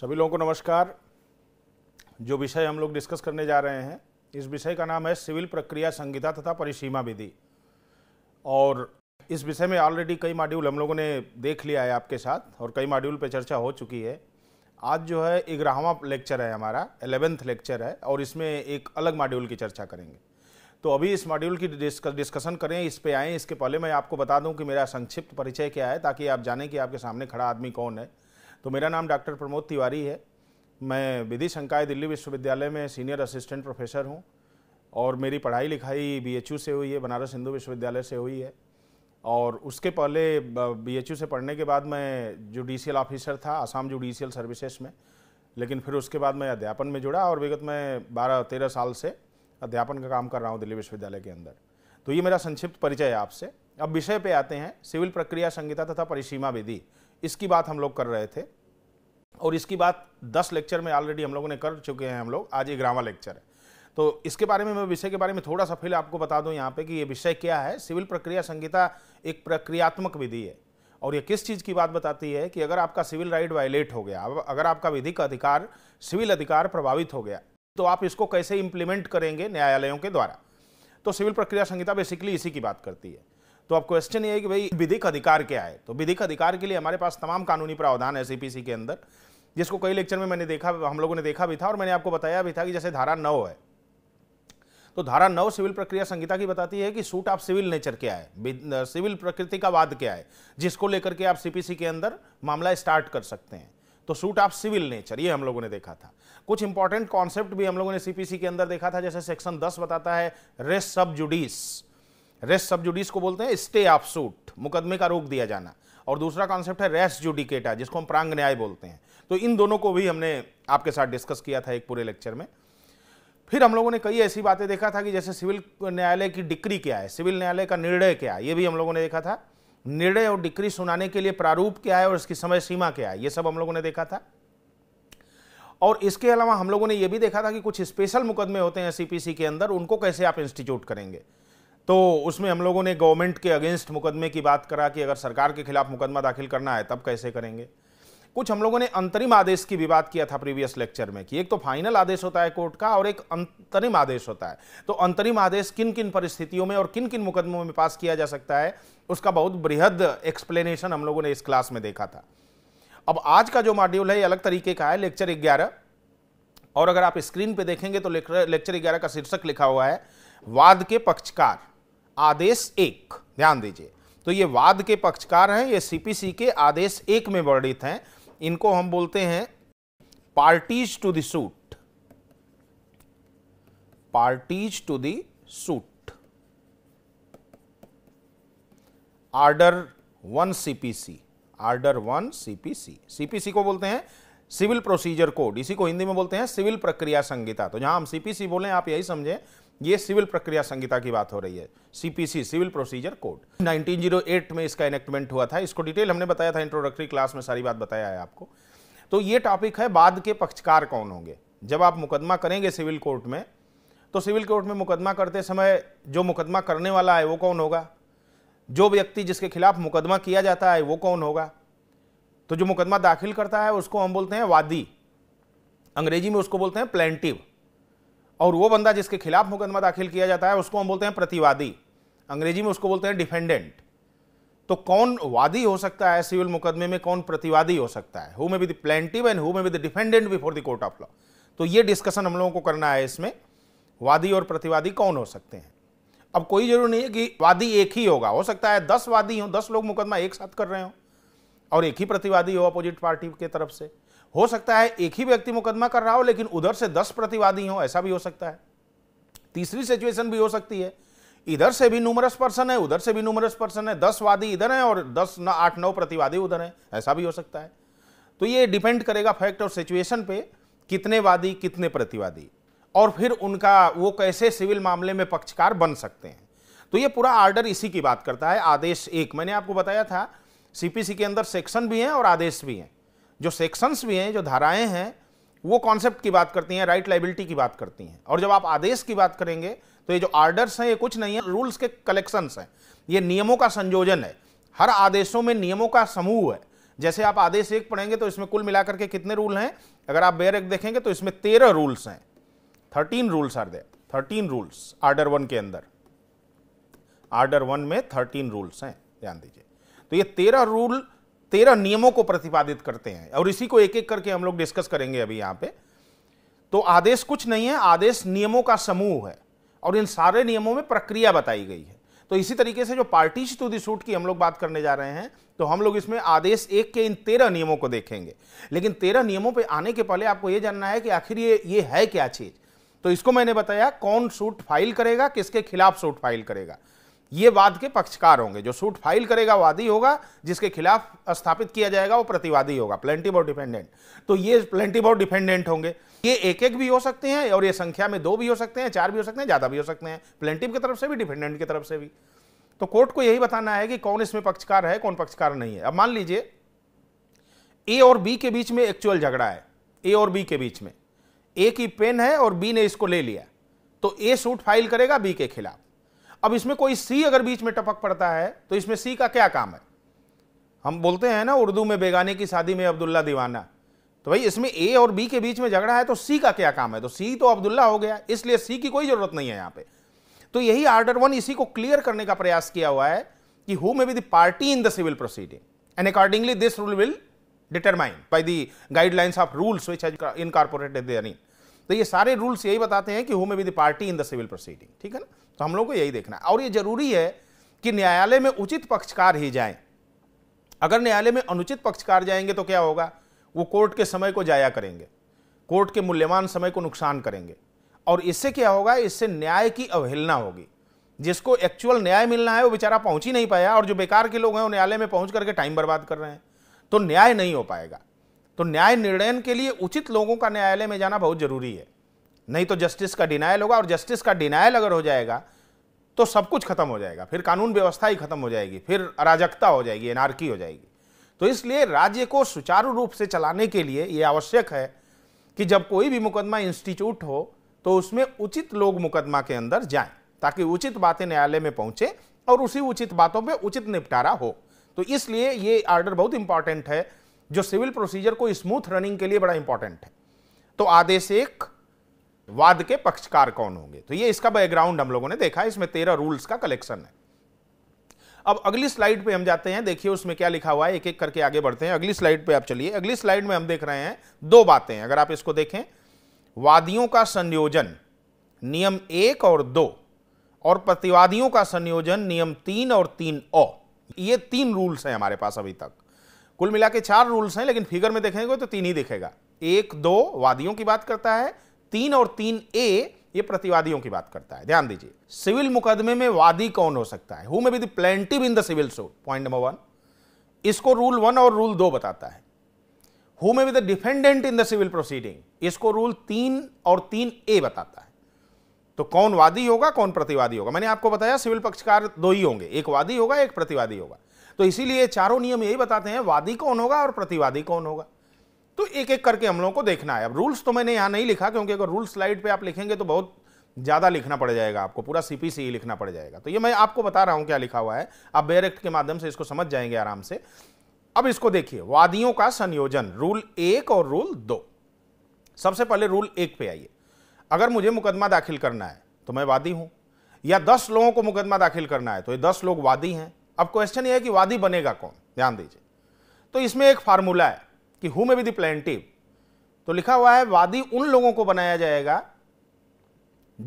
सभी लोगों को नमस्कार जो विषय हम लोग डिस्कस करने जा रहे हैं इस विषय का नाम है सिविल प्रक्रिया संहिता तथा परिसीमा विधि और इस विषय में ऑलरेडी कई मॉड्यूल हम लोगों ने देख लिया है आपके साथ और कई मॉड्यूल पर चर्चा हो चुकी है आज जो है ग्यारहवा लेक्चर है हमारा एलेवेंथ लेक्चर है और इसमें एक अलग मॉड्यूल की चर्चा करेंगे तो अभी इस मॉड्यूल की डिस्कशन करें इस पे आएँ इसके पहले मैं आपको बता दूं कि मेरा संक्षिप्त परिचय क्या है ताकि आप जानें कि आपके सामने खड़ा आदमी कौन है तो मेरा नाम डॉक्टर प्रमोद तिवारी है मैं विधि संकाय दिल्ली विश्वविद्यालय में सीनियर असिस्टेंट प्रोफेसर हूँ और मेरी पढ़ाई लिखाई बी से हुई है बनारस हिंदू विश्वविद्यालय से हुई है और उसके पहले बी से पढ़ने के बाद मैं जुडिशियल ऑफिसर था आसाम जुडिशियल सर्विसेज में लेकिन फिर उसके बाद मैं अध्यापन में जुड़ा और विगत मैं बारह तेरह साल से अध्यापन का काम कर रहा हूँ दिल्ली विश्वविद्यालय के अंदर तो ये मेरा संक्षिप्त परिचय है आपसे अब विषय पे आते हैं सिविल प्रक्रिया संहिता तथा परिसीमा विधि इसकी बात हम लोग कर रहे थे और इसकी बात दस लेक्चर में ऑलरेडी हम लोगों ने कर चुके हैं हम लोग आज ये ग्रामा लेक्चर है तो इसके बारे में मैं विषय के बारे में थोड़ा सा फिर आपको बता दूं यहाँ पे कि ये विषय क्या है सिविल प्रक्रिया संहिता एक प्रक्रियात्मक विधि है और ये किस चीज़ की बात बताती है कि अगर आपका सिविल राइट वायलेट हो गया अगर आपका विधिक अधिकार सिविल अधिकार प्रभावित हो गया तो आप इसको कैसे इम्प्लीमेंट करेंगे न्यायालयों के द्वारा तो सिविल प्रक्रिया संहिता बेसिकली इसी की बात करती है तो अब क्वेश्चन ये है कि भाई विधिक अधिकार क्या है तो विधिक अधिकार के लिए हमारे पास तमाम कानूनी प्रावधान है सीपीसी के अंदर जिसको कई लेक्चर में मैंने देखा हम लोगों ने देखा भी था और मैंने आपको बताया भी था कि जैसे धारा नौ है तो धारा नौ सिविल प्रक्रिया संहिता की बताती है कि सूट ऑफ सिविल नेचर क्या है सिविल प्रकृति का वाद क्या है जिसको लेकर के आप सीपीसी के अंदर मामला स्टार्ट कर सकते हैं तो सूट ऑफ सिविल नेचर ये हम लोगों ने देखा था कुछ इंपॉर्टेंट कॉन्सेप्ट भी हम लोगों ने सीपीसी के अंदर देखा था जैसे सेक्शन 10 बताता है रेस सब जुडिस रेस्ट सब जुडिस को बोलते हैं स्टे ऑफ सूट मुकदमे का रोक दिया जाना और दूसरा कॉन्सेप्ट है रेस्ट जुडिकेटा जिसको हम प्रांग न्याय बोलते हैं तो इन दोनों को भी हमने आपके साथ डिस्कस किया था एक पूरे लेक्चर में फिर हम लोगों ने कई ऐसी बातें देखा था कि जैसे सिविल न्यायालय की डिक्री क्या है सिविल न्यायालय का निर्णय क्या है ये भी हम लोगों ने देखा था निर्णय और डिक्री सुनाने के लिए प्रारूप क्या है और इसकी समय सीमा क्या है ये सब हम लोगों ने देखा था और इसके अलावा हम लोगों ने ये भी देखा था कि कुछ स्पेशल मुकदमे होते हैं सीपीसी के अंदर उनको कैसे आप इंस्टीट्यूट करेंगे तो उसमें हम लोगों ने गवर्नमेंट के अगेंस्ट मुकदमे की बात करा कि अगर सरकार के खिलाफ मुकदमा दाखिल करना है तब कैसे करेंगे कुछ हम लोगों ने अंतरिम आदेश की भी बात किया था प्रीवियस लेक्चर में कि एक तो फाइनल आदेश होता है कोर्ट का और एक अंतरिम आदेश होता है तो अंतरिम आदेश किन किन परिस्थितियों में और किन किन मुकदमों में पास किया जा सकता है उसका बहुत बृहद एक्सप्लेनेशन हम लोगों ने इस क्लास में देखा था अब आज का जो मॉड्यूल है अलग तरीके का है लेक्चर ग्यारह और अगर आप स्क्रीन पर देखेंगे तो लेक्चर ग्यारह का शीर्षक लिखा हुआ है वाद के पक्षकार आदेश एक ध्यान दीजिए तो ये वाद के पक्षकार हैं ये सीपीसी के आदेश एक में वर्णित हैं इनको हम बोलते हैं parties to the suit parties to the order one CPC order one CPC CPC को बोलते हैं सिविल प्रोसीजर कोड इसी को हिंदी में बोलते हैं सिविल प्रक्रिया संहिता तो जहां हम सीपीसी बोले आप यही समझें ये सिविल प्रक्रिया संहिता की बात हो रही है सीपीसी सिविल प्रोसीजर कोड 1908 में इसका इनेक्टमेंट हुआ था इसको डिटेल हमने बताया था इंट्रोडक्टरी क्लास में सारी बात बताया है आपको तो ये टॉपिक है बाद के पक्षकार कौन होंगे जब आप मुकदमा करेंगे सिविल कोर्ट में तो सिविल कोर्ट में मुकदमा करते समय जो मुकदमा करने वाला है वो कौन होगा जो व्यक्ति जिसके खिलाफ मुकदमा किया जाता है वो कौन होगा तो जो मुकदमा दाखिल करता है उसको हम बोलते हैं वादी अंग्रेजी में उसको बोलते हैं प्लेंटिव और वो बंदा जिसके खिलाफ मुकदमा दाखिल किया जाता है उसको हम बोलते हैं प्रतिवादी अंग्रेजी में उसको बोलते हैं डिफेंडेंट तो कौन वादी हो सकता है सिविल मुकदमे में कौन प्रतिवादी हो सकता है who may with plaintiff and who may with defendant before the court of law तो ये डिस्कशन हम लोगों को करना है इसमें वादी और प्रतिवादी कौन हो सकते हैं अब कोई जरूर नहीं है कि वादी एक ही होगा हो सकता है दस वादी हो दस लोग मुकदमा एक साथ कर रहे हो और एक ही प्रतिवादी हो अपोजिट पार्टी के तरफ से हो सकता है एक ही व्यक्ति मुकदमा कर रहा हो लेकिन उधर से दस प्रतिवादी हो ऐसा भी हो सकता है तीसरी सिचुएशन भी हो सकती है इधर से भी नूमरस पर्सन है उधर से भी नूमरस पर्सन है दस वादी इधर हैं और दस न आठ नौ प्रतिवादी उधर हैं ऐसा भी हो सकता है तो ये डिपेंड करेगा फैक्ट और सिचुएशन पे कितने वादी कितने प्रतिवादी और फिर उनका वो कैसे सिविल मामले में पक्षकार बन सकते हैं तो ये पूरा आर्डर इसी की बात करता है आदेश एक मैंने आपको बताया था सीपीसी के अंदर सेक्शन भी हैं और आदेश भी हैं जो सेक्शंस भी हैं जो धाराएं हैं वो कॉन्सेप्ट की बात करती हैं राइट लाइबिलिटी की बात करती हैं और जब आप आदेश की बात करेंगे तो ये जो आर्डर्स हैं ये कुछ नहीं है रूल्स के कलेक्शंस हैं ये नियमों का संयोजन है हर आदेशों में नियमों का समूह है जैसे आप आदेश एक पढ़ेंगे तो इसमें कुल मिलाकर के कितने रूल हैं अगर आप बेयर एक देखेंगे तो इसमें तेरह रूल्स हैं thirteen rules are they thirteen rules order one के अंदर आर्डर वन में थर्टीन रूल्स हैं ध्यान दीजिए तो ये तेरह रूल तेरह नियमों को प्रतिपादित करते हैं और इसी को एक एक करके हम लोग डिस्कस करेंगे अभी यहाँ पे तो आदेश कुछ नहीं है आदेश नियमों का समूह है और इन सारे नियमों में प्रक्रिया बताई गई है तो इसी तरीके से जो पार्टी टू दी सूट की हम लोग बात करने जा रहे हैं तो हम लोग इसमें आदेश एक के इन तेरह नियमों को देखेंगे लेकिन तेरह नियमों पर आने के पहले आपको यह जानना है कि आखिर ये ये है क्या चीज़ तो इसको मैंने बताया कौन सूट फाइल करेगा किसके खिलाफ सूट फाइल करेगा ये वाद के पक्षकार होंगे जो सूट फाइल करेगा वादी होगा जिसके खिलाफ स्थापित किया जाएगा वो प्रतिवादी होगा प्लेंटी बॉर डिपेंडेंट तो ये प्लेंटी बॉर डिपेंडेंट होंगे ये एक एक भी हो सकते हैं और ये संख्या में दो भी हो सकते हैं चार भी हो सकते हैं ज़्यादा भी हो सकते हैं प्लेंटिव की तरफ से भी डिपेंडेंट की तरफ से भी तो कोर्ट को यही बताना है कि कौन इसमें पक्षकार है कौन पक्षकार नहीं है अब मान लीजिए ए और बी के बीच में एक्चुअल झगड़ा है ए और बी के बीच में ए की पेन है और बी ने इसको ले लिया तो ए सूट फाइल करेगा बी के खिलाफ अब इसमें कोई सी अगर बीच में टपक पड़ता है तो इसमें सी का क्या काम है हम बोलते हैं ना उर्दू में बेगाने की शादी में अब्दुल्ला दीवाना तो भाई इसमें ए और बी के बीच में झगड़ा है तो सी का क्या काम है तो सी तो अब्दुल्ला हो गया इसलिए सी की कोई जरूरत नहीं है यहां पे तो यही आर्डर वन इसी को क्लियर करने का प्रयास किया हुआ है कि who may be the party in the civil proceeding and accordingly this rule will determine by the guidelines of rules which has incorporated therein तो ये सारे रूल्स यही बताते हैं कि who may be the party in the civil proceeding ठीक है ना तो हम लोग को यही देखना है और ये जरूरी है कि न्यायालय में उचित पक्षकार ही जाए अगर न्यायालय में अनुचित पक्षकार जाएंगे तो क्या होगा वो कोर्ट के समय को जाया करेंगे कोर्ट के मूल्यवान समय को नुकसान करेंगे और इससे क्या होगा इससे न्याय की अवहेलना होगी जिसको एक्चुअल न्याय मिलना है वो बेचारा पहुंच ही नहीं पाया और जो बेकार के लोग हैं वो न्यायालय में पहुंच करके टाइम बर्बाद कर रहे हैं तो न्याय नहीं हो पाएगा तो न्याय निर्णयन के लिए उचित लोगों का न्यायालय में जाना बहुत जरूरी है नहीं तो जस्टिस का डिनायल होगा और जस्टिस का डिनायल अगर हो जाएगा तो सब कुछ खत्म हो जाएगा फिर कानून व्यवस्था ही खत्म हो जाएगी फिर अराजकता हो जाएगी एनआरकी हो जाएगी तो इसलिए राज्य को सुचारू रूप से चलाने के लिए यह आवश्यक है कि जब कोई भी मुकदमा इंस्टीट्यूट हो तो उसमें उचित लोग मुकदमा के अंदर जाएं ताकि उचित बातें न्यायालय में पहुंचे और उसी उचित बातों पे उचित निपटारा हो तो इसलिए ये आर्डर बहुत इंपॉर्टेंट है जो सिविल प्रोसीजर को स्मूथ रनिंग के लिए बड़ा इंपॉर्टेंट है तो आदेश एक वाद के पक्षकार कौन होंगे तो ये इसका बैकग्राउंड हम लोगों ने देखा है इसमें तेरह रूल्स का कलेक्शन है अब अगली स्लाइड पे हम जाते हैं देखिए उसमें क्या लिखा हुआ है एक एक करके आगे बढ़ते हैं अगली स्लाइड पे आप चलिए अगली स्लाइड में हम देख रहे हैं दो बातें अगर आप इसको देखें वादियों का संयोजन नियम एक और दो और प्रतिवादियों का संयोजन नियम तीन और तीन अ ये तीन रूल्स हैं हमारे पास अभी तक कुल मिला के चार रूल्स हैं लेकिन फिगर में देखेंगे तो तीन ही दिखेगा एक दो वादियों की बात करता है तीन और तीन ए ये प्रतिवादियों की बात करता है ध्यान दीजिए सिविल मुकदमे में वादी कौन हो सकता है who may be plaintiff in the civil suit point number one इसको रूल वन और रूल दो बताता है who may be the defendant in the civil proceeding इसको रूल तीन और तीन ए बताता है तो कौन वादी होगा कौन प्रतिवादी होगा मैंने आपको बताया सिविल पक्षकार दो ही होंगे एक वादी होगा एक प्रतिवादी होगा तो इसीलिए चारों नियम यही बताते हैं वादी कौन होगा और प्रतिवादी कौन होगा तो एक एक करके हम लोगों को देखना है अब रूल्स तो मैंने यहां नहीं लिखा क्योंकि अगर रूल स्लाइड पे आप लिखेंगे तो बहुत ज़्यादा लिखना पड़ जाएगा आपको पूरा सीपीसी ही लिखना पड़ जाएगा तो ये मैं आपको बता रहा हूं क्या लिखा हुआ है आप बेयर एक्ट के माध्यम से इसको समझ जाएंगे आराम से अब इसको देखिए वादियों का संयोजन रूल एक और रूल दो सबसे पहले रूल एक पे आइए अगर मुझे मुकदमा दाखिल करना है तो मैं वादी हूं या दस लोगों को मुकदमा दाखिल करना है तो ये दस लोग वादी हैं अब क्वेश्चन यह है कि वादी बनेगा कौन ध्यान दीजिए तो इसमें एक फार्मूला है कि हु में भी द प्लेंटिव तो लिखा हुआ है वादी उन लोगों को बनाया जाएगा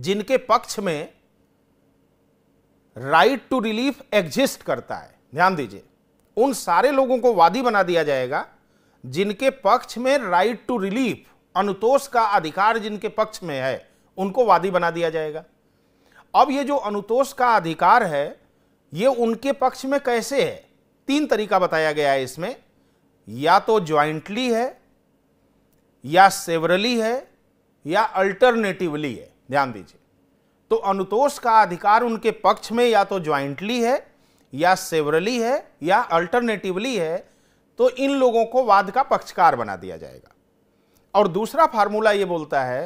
जिनके पक्ष में राइट टू रिलीफ एग्जिस्ट करता है ध्यान दीजिए उन सारे लोगों को वादी बना दिया जाएगा जिनके पक्ष में राइट टू रिलीफ अनुतोष का अधिकार जिनके पक्ष में है उनको वादी बना दिया जाएगा अब ये जो अनुतोष का अधिकार है ये उनके पक्ष में कैसे है तीन तरीका बताया गया है इसमें या तो ज्वाइंटली है या सेवरली है या अल्टरनेटिवली है ध्यान दीजिए तो अनुतोष का अधिकार उनके पक्ष में या तो ज्वाइंटली है या सेवरली है या अल्टरनेटिवली है तो इन लोगों को वाद का पक्षकार बना दिया जाएगा और दूसरा फार्मूला ये बोलता है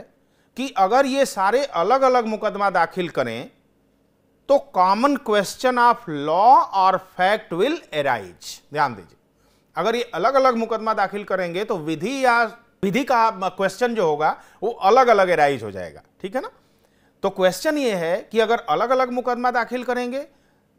कि अगर ये सारे अलग अलग मुकदमा दाखिल करें तो कॉमन क्वेश्चन ऑफ लॉ और फैक्ट विल एराइज ध्यान दीजिए अगर ये अलग अलग मुकदमा दाखिल करेंगे तो विधि या विधि का क्वेश्चन जो होगा वो अलग अलग एराइज हो जाएगा ठीक है ना तो क्वेश्चन ये है कि अगर अलग अलग मुकदमा दाखिल करेंगे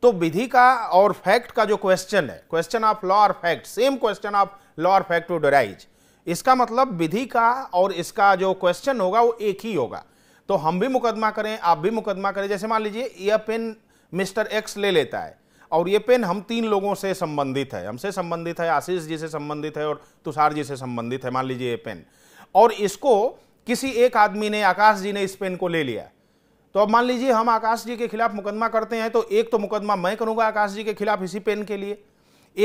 तो विधि का और फैक्ट का जो क्वेश्चन है क्वेश्चन ऑफ लॉ और fact same question of law और फैक्ट वुड अराइज इसका मतलब विधि का और इसका जो क्वेश्चन होगा वो एक ही होगा तो हम भी मुकदमा करें आप भी मुकदमा करें जैसे मान लीजिए यह पेन मिस्टर एक्स ले लेता है और ये पेन हम तीन लोगों से संबंधित है हमसे संबंधित है आशीष जी से संबंधित है और तुषार जी से संबंधित है मान लीजिए ये पेन और इसको किसी एक आदमी ने आकाश जी ने इस पेन को ले लिया तो अब मान लीजिए हम आकाश जी के खिलाफ मुकदमा करते हैं तो एक तो मुकदमा मैं करूंगा आकाश जी के खिलाफ इसी पेन के लिए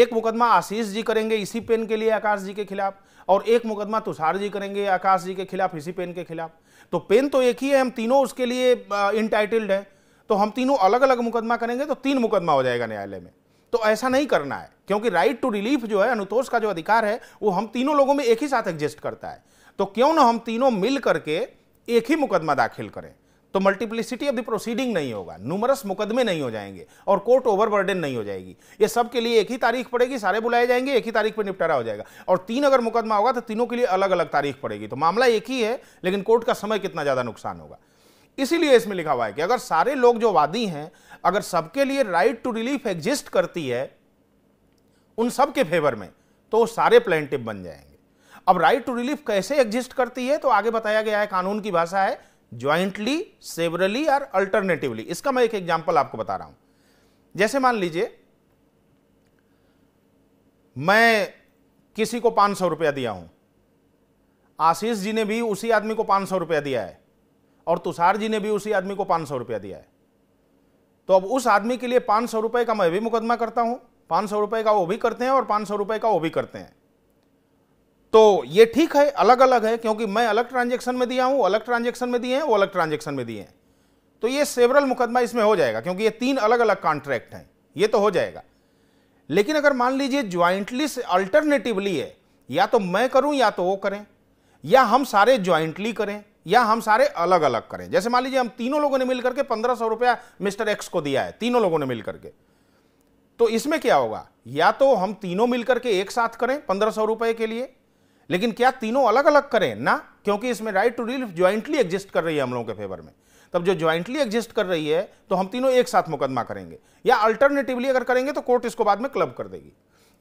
एक मुकदमा आशीष जी करेंगे इसी पेन के लिए आकाश जी के खिलाफ और एक मुकदमा तुषार जी करेंगे आकाश जी के खिलाफ इसी पेन के खिलाफ तो पेन तो एक ही है हम तीनों उसके लिए इंटाइटल्ड है तो हम तीनों अलग अलग मुकदमा करेंगे तो तीन मुकदमा हो जाएगा न्यायालय में तो ऐसा नहीं करना है क्योंकि राइट टू रिलीफ जो है अनुतोष का जो अधिकार है वो हम तीनों लोगों में एक ही साथ एग्जिस्ट करता है तो क्यों ना हम तीनों मिल करके एक ही मुकदमा दाखिल करें तो मल्टीप्लिसिटी ऑफ द प्रोसीडिंग नहीं होगा नुमरस मुकदमे नहीं हो जाएंगे और कोर्ट ओवरबर्डन नहीं हो जाएगी ये सब के लिए एक ही तारीख पड़ेगी सारे बुलाए जाएंगे एक ही तारीख पर निपटारा हो जाएगा और तीन अगर मुकदमा होगा तो तीनों के लिए अलग अलग तारीख पड़ेगी तो मामला एक ही है लेकिन कोर्ट का समय कितना ज़्यादा नुकसान होगा इसीलिए इसमें लिखा हुआ है कि अगर सारे लोग जो वादी हैं अगर सबके लिए राइट टू रिलीफ एग्जिस्ट करती है उन सबके फेवर में तो वो सारे प्लेंटिव बन जाएंगे अब राइट टू रिलीफ कैसे एग्जिस्ट करती है तो आगे बताया गया है कानून की भाषा है ज्वाइंटली सेवरली और अल्टरनेटिवली इसका मैं एक एग्जाम्पल आपको बता रहा हूं जैसे मान लीजिए मैं किसी को पांच सौ रुपया दिया हूं आशीष जी ने भी उसी आदमी को पांच सौ रुपया दिया है और तुषार जी ने भी उसी आदमी को पांच सौ रुपया दिया है तो अब उस आदमी के लिए पांच सौ रुपए का मैं भी मुकदमा करता हूं पांच सौ रुपए का वो भी करते हैं और पांच सौ रुपए का वो भी करते हैं तो ये ठीक है अलग अलग है क्योंकि मैं अलग ट्रांजेक्शन में दिया हूँ अलग ट्रांजेक्शन में दिए हैं वो अलग ट्रांजेक्शन में दिए हैं तो ये सेवरल मुकदमा इसमें हो जाएगा क्योंकि ये तीन अलग अलग कॉन्ट्रैक्ट हैं ये तो हो जाएगा लेकिन अगर मान लीजिए ज्वाइंटली से अल्टरनेटिवली है या तो मैं करूं या तो वो करें या हम सारे ज्वाइंटली करें या हम सारे अलग अलग करें जैसे मान लीजिए हम तीनों लोगों ने मिलकर के पंद्रह सौ रुपया मिस्टर एक्स को दिया है तीनों लोगों ने मिलकर के तो इसमें क्या होगा या तो हम तीनों मिलकर के एक साथ करें पंद्रह सौ रुपए के लिए लेकिन क्या तीनों अलग अलग करें ना क्योंकि इसमें right to relief jointly exist कर रही है हम लोगों के फेवर में तब जो ज्वाइंटली एग्जिस्ट कर रही है तो हम तीनों एक साथ मुकदमा करेंगे या अल्टरनेटिवली अगर करेंगे तो कोर्ट इसको बाद में क्लब कर देगी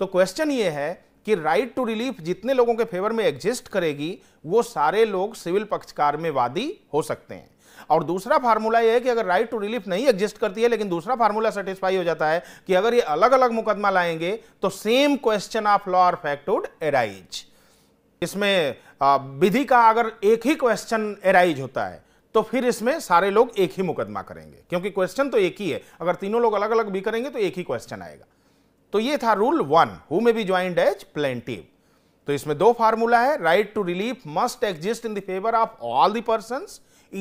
तो क्वेश्चन ये है कि राइट टू रिलीफ जितने लोगों के फेवर में एग्जिस्ट करेगी वो सारे लोग सिविल पक्षकार में वादी हो सकते हैं और दूसरा फार्मूला यह है कि अगर राइट टू रिलीफ नहीं एग्जिस्ट करती है लेकिन दूसरा फार्मूला सेटिस्फाई हो जाता है कि अगर ये अलग अलग मुकदमा लाएंगे तो सेम क्वेश्चन ऑफ लॉ और फैक्ट वुड एराइज इसमें विधि का अगर एक ही क्वेश्चन एराइज होता है तो फिर इसमें सारे लोग एक ही मुकदमा करेंगे क्योंकि क्वेश्चन तो एक ही है अगर तीनों लोग अलग अलग भी करेंगे तो एक ही क्वेश्चन आएगा तो ये था rule one who may be joint as plaintiff तो इसमें दो फार्मूला है right to relief must exist in the favour of all the person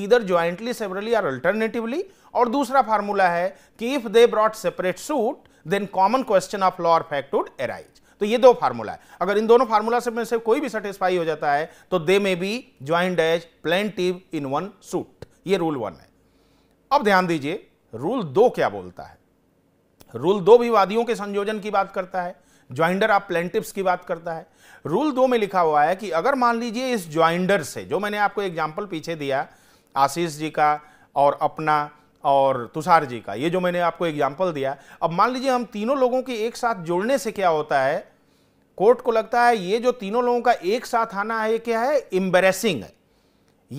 इधर ज्वाइंटली सेवरली और अल्टरनेटिवली और दूसरा फार्मूला है कि if they brought separate suit then common question of law और फैक्ट वुड एराइज तो ये दो फार्मूला है अगर इन दोनों फार्मूला से में से कोई भी सेटिस्फाई हो जाता है तो they may be joint as plaintiff in one suit ये रूल वन है अब ध्यान दीजिए रूल दो क्या बोलता है रूल दो भी वादियों के संयोजन की बात करता है ज्वाइंडर आप प्लेंटिप्स की बात करता है रूल दो में लिखा हुआ है कि अगर मान लीजिए इस ज्वाइंडर से जो मैंने आपको एग्जाम्पल पीछे दिया आशीष जी का और अपना और तुषार जी का ये जो मैंने आपको एग्जाम्पल दिया अब मान लीजिए हम तीनों लोगों के एक साथ जोड़ने से क्या होता है कोर्ट को लगता है ये जो तीनों लोगों का एक साथ आना है ये क्या है इम्बेसिंग है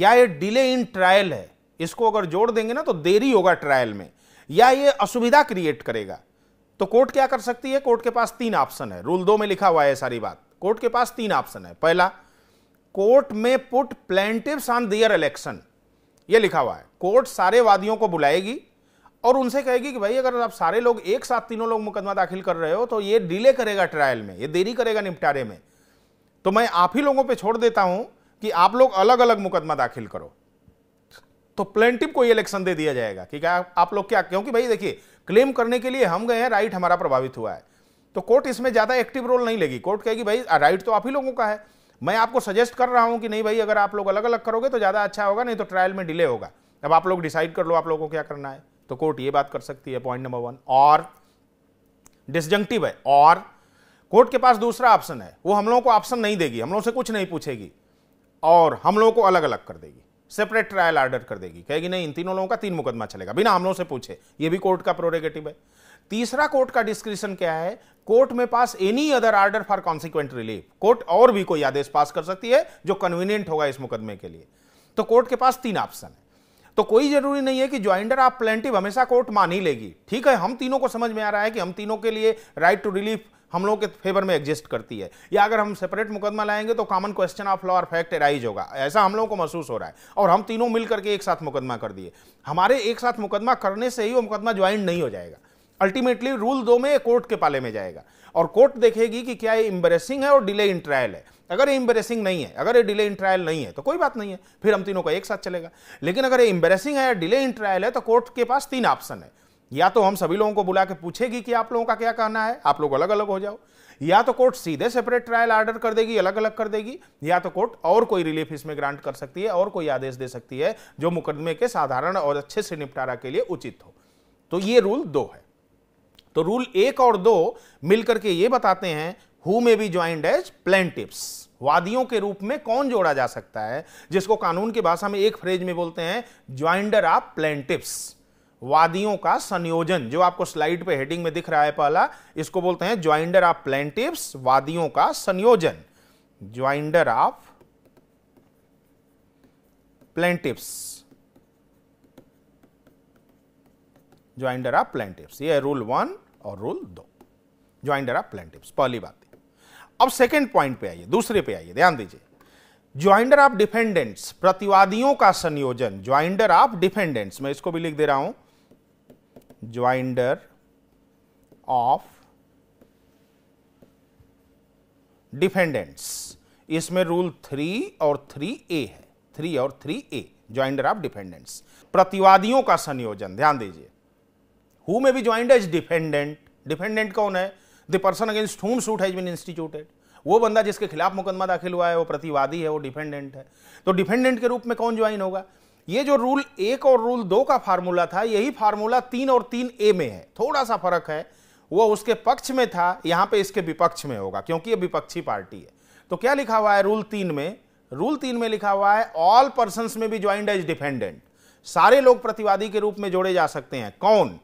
या ये डिले इन ट्रायल है इसको अगर जोड़ देंगे ना तो देरी होगा ट्रायल में या ये असुविधा क्रिएट करेगा तो कोर्ट क्या कर सकती है कोर्ट के पास तीन ऑप्शन है रूल दो में लिखा हुआ है सारी बात कोर्ट के पास तीन ऑप्शन है पहला कोर्ट में put plaintiffs on their election ये लिखा हुआ है कोर्ट सारे वादियों को बुलाएगी और उनसे कहेगी कि भाई अगर आप सारे लोग एक साथ तीनों लोग मुकदमा दाखिल कर रहे हो तो ये डिले करेगा ट्रायल में ये देरी करेगा निपटारे में तो मैं आप ही लोगों पे छोड़ देता हूं कि आप लोग अलग अलग मुकदमा दाखिल करो तो प्लेंटिव को ये इलेक्शन दे दिया जाएगा कि क्या आप लोग क्या क्योंकि भाई देखिए क्लेम करने के लिए हम गए हैं राइट हमारा प्रभावित हुआ है तो कोर्ट इसमें ज़्यादा एक्टिव रोल नहीं लेगी कोर्ट कहेगी भाई राइट तो आप ही लोगों का है मैं आपको सजेस्ट कर रहा हूं कि नहीं भाई अगर आप लोग अलग अलग करोगे तो ज़्यादा अच्छा होगा नहीं तो ट्रायल में डिले होगा अब आप लोग डिसाइड कर लो आप लोगों को क्या करना है तो कोर्ट ये बात कर सकती है पॉइंट नंबर वन और डिसजंक्टिव है और कोर्ट के पास दूसरा ऑप्शन है वो हम लोगों को ऑप्शन नहीं देगी हम लोगों से कुछ नहीं पूछेगी और हम लोगों को अलग अलग कर देगी सेपरेट ट्रायल ऑर्डर कर देगी कहेगी नहीं इन तीनों लोगों का तीन मुकदमा चलेगा बिना हम लोगों से पूछे ये भी कोर्ट का प्रोरेगेटिव है तीसरा कोर्ट का डिस्क्रिप्शन क्या है कोर्ट में pass any other order for consequent relief court और भी कोई आदेश पास कर सकती है जो कन्वीनियंट होगा इस मुकदमे के लिए तो कोर्ट के पास तीन ऑप्शन है तो कोई जरूरी नहीं है कि ज्वाइंडर ऑफ प्लेंटिव हमेशा कोर्ट मान ही लेगी ठीक है हम तीनों को समझ में आ रहा है कि हम तीनों के लिए राइट टू रिलीफ हम लोगों के फेवर में एग्जिस्ट करती है या अगर हम सेपरेट मुकदमा लाएंगे तो कॉमन क्वेश्चन ऑफ लॉ और फैक्ट एराइज होगा ऐसा हम लोगों को महसूस हो रहा है और हम तीनों मिलकर के एक साथ मुकदमा कर दिए हमारे एक साथ मुकदमा करने से ही वो मुकदमा ज्वाइन नहीं हो जाएगा अल्टीमेटली रूल दो में कोर्ट के पाले में जाएगा और कोर्ट देखेगी कि क्या ये इम्बरेसिंग है और डिले इन ट्रायल है अगर ये इम्बरेसिंग नहीं है अगर ये डिले इन ट्रायल नहीं है तो कोई बात नहीं है फिर हम तीनों का एक साथ चलेगा लेकिन अगर ये इम्बेरेसिंग है या डिले इन ट्रायल है तो कोर्ट के पास तीन ऑप्शन है या तो हम सभी लोगों को बुला के पूछेगी कि आप लोगों का क्या कहना है आप लोग अलग अलग हो जाओ या तो कोर्ट सीधे सेपरेट ट्रायल ऑर्डर कर देगी अलग अलग कर देगी या तो कोर्ट और कोई रिलीफ इसमें ग्रांट कर सकती है और कोई आदेश दे सकती है जो मुकदमे के साधारण और अच्छे से निपटारा के लिए उचित हो तो ये रूल दो है तो रूल एक और दो मिलकर के ये बताते हैं who may be joined as plaintiffs वादियों के रूप में कौन जोड़ा जा सकता है जिसको कानून की भाषा में एक फ्रेज में बोलते हैं ज्वाइंडर ऑफ प्लेंटिप्स वादियों का संयोजन जो आपको स्लाइड पे हेडिंग में दिख रहा है पहला इसको बोलते हैं ज्वाइंडर ऑफ प्लेंटिप्स वादियों का संयोजन joinder of plaintiffs joinder of plaintiffs ये रूल वन और रूल दो ज्वाइंडर ऑफ प्लेंटिप्स पहली बात अब सेकेंड पॉइंट पे आइए दूसरे पे आइए ध्यान दीजिए ज्वाइंडर ऑफ डिफेंडेंट्स प्रतिवादियों का संयोजन ज्वाइंडर ऑफ डिफेंडेंट्स मैं इसको भी लिख दे रहा हूं ज्वाइंडर ऑफ डिफेंडेंट्स इसमें रूल थ्री और थ्री ए है थ्री और three A joinder of defendants प्रतिवादियों का संयोजन ध्यान दीजिए who may be joined as defendant defendant कौन है the person against whom suit has been instituted वो बंदा जिसके खिलाफ मुकदमा दाखिल हुआ है वो प्रतिवादी है वो डिफेंडेंट है तो डिफेंडेंट के रूप में कौन ज्वाइन होगा ये जो रूल एक और रूल दो का फार्मूला था यही फार्मूला तीन और तीन ए में है थोड़ा सा फर्क है वो उसके पक्ष में था यहाँ पे इसके विपक्ष में होगा क्योंकि ये विपक्षी पार्टी है तो क्या लिखा हुआ है रूल तीन में रूल तीन में लिखा हुआ है ऑल पर्सन में भी ज्वाइंट एज डिफेंडेंट सारे लोग प्रतिवादी के रूप में जोड़े जा सकते हैं कौन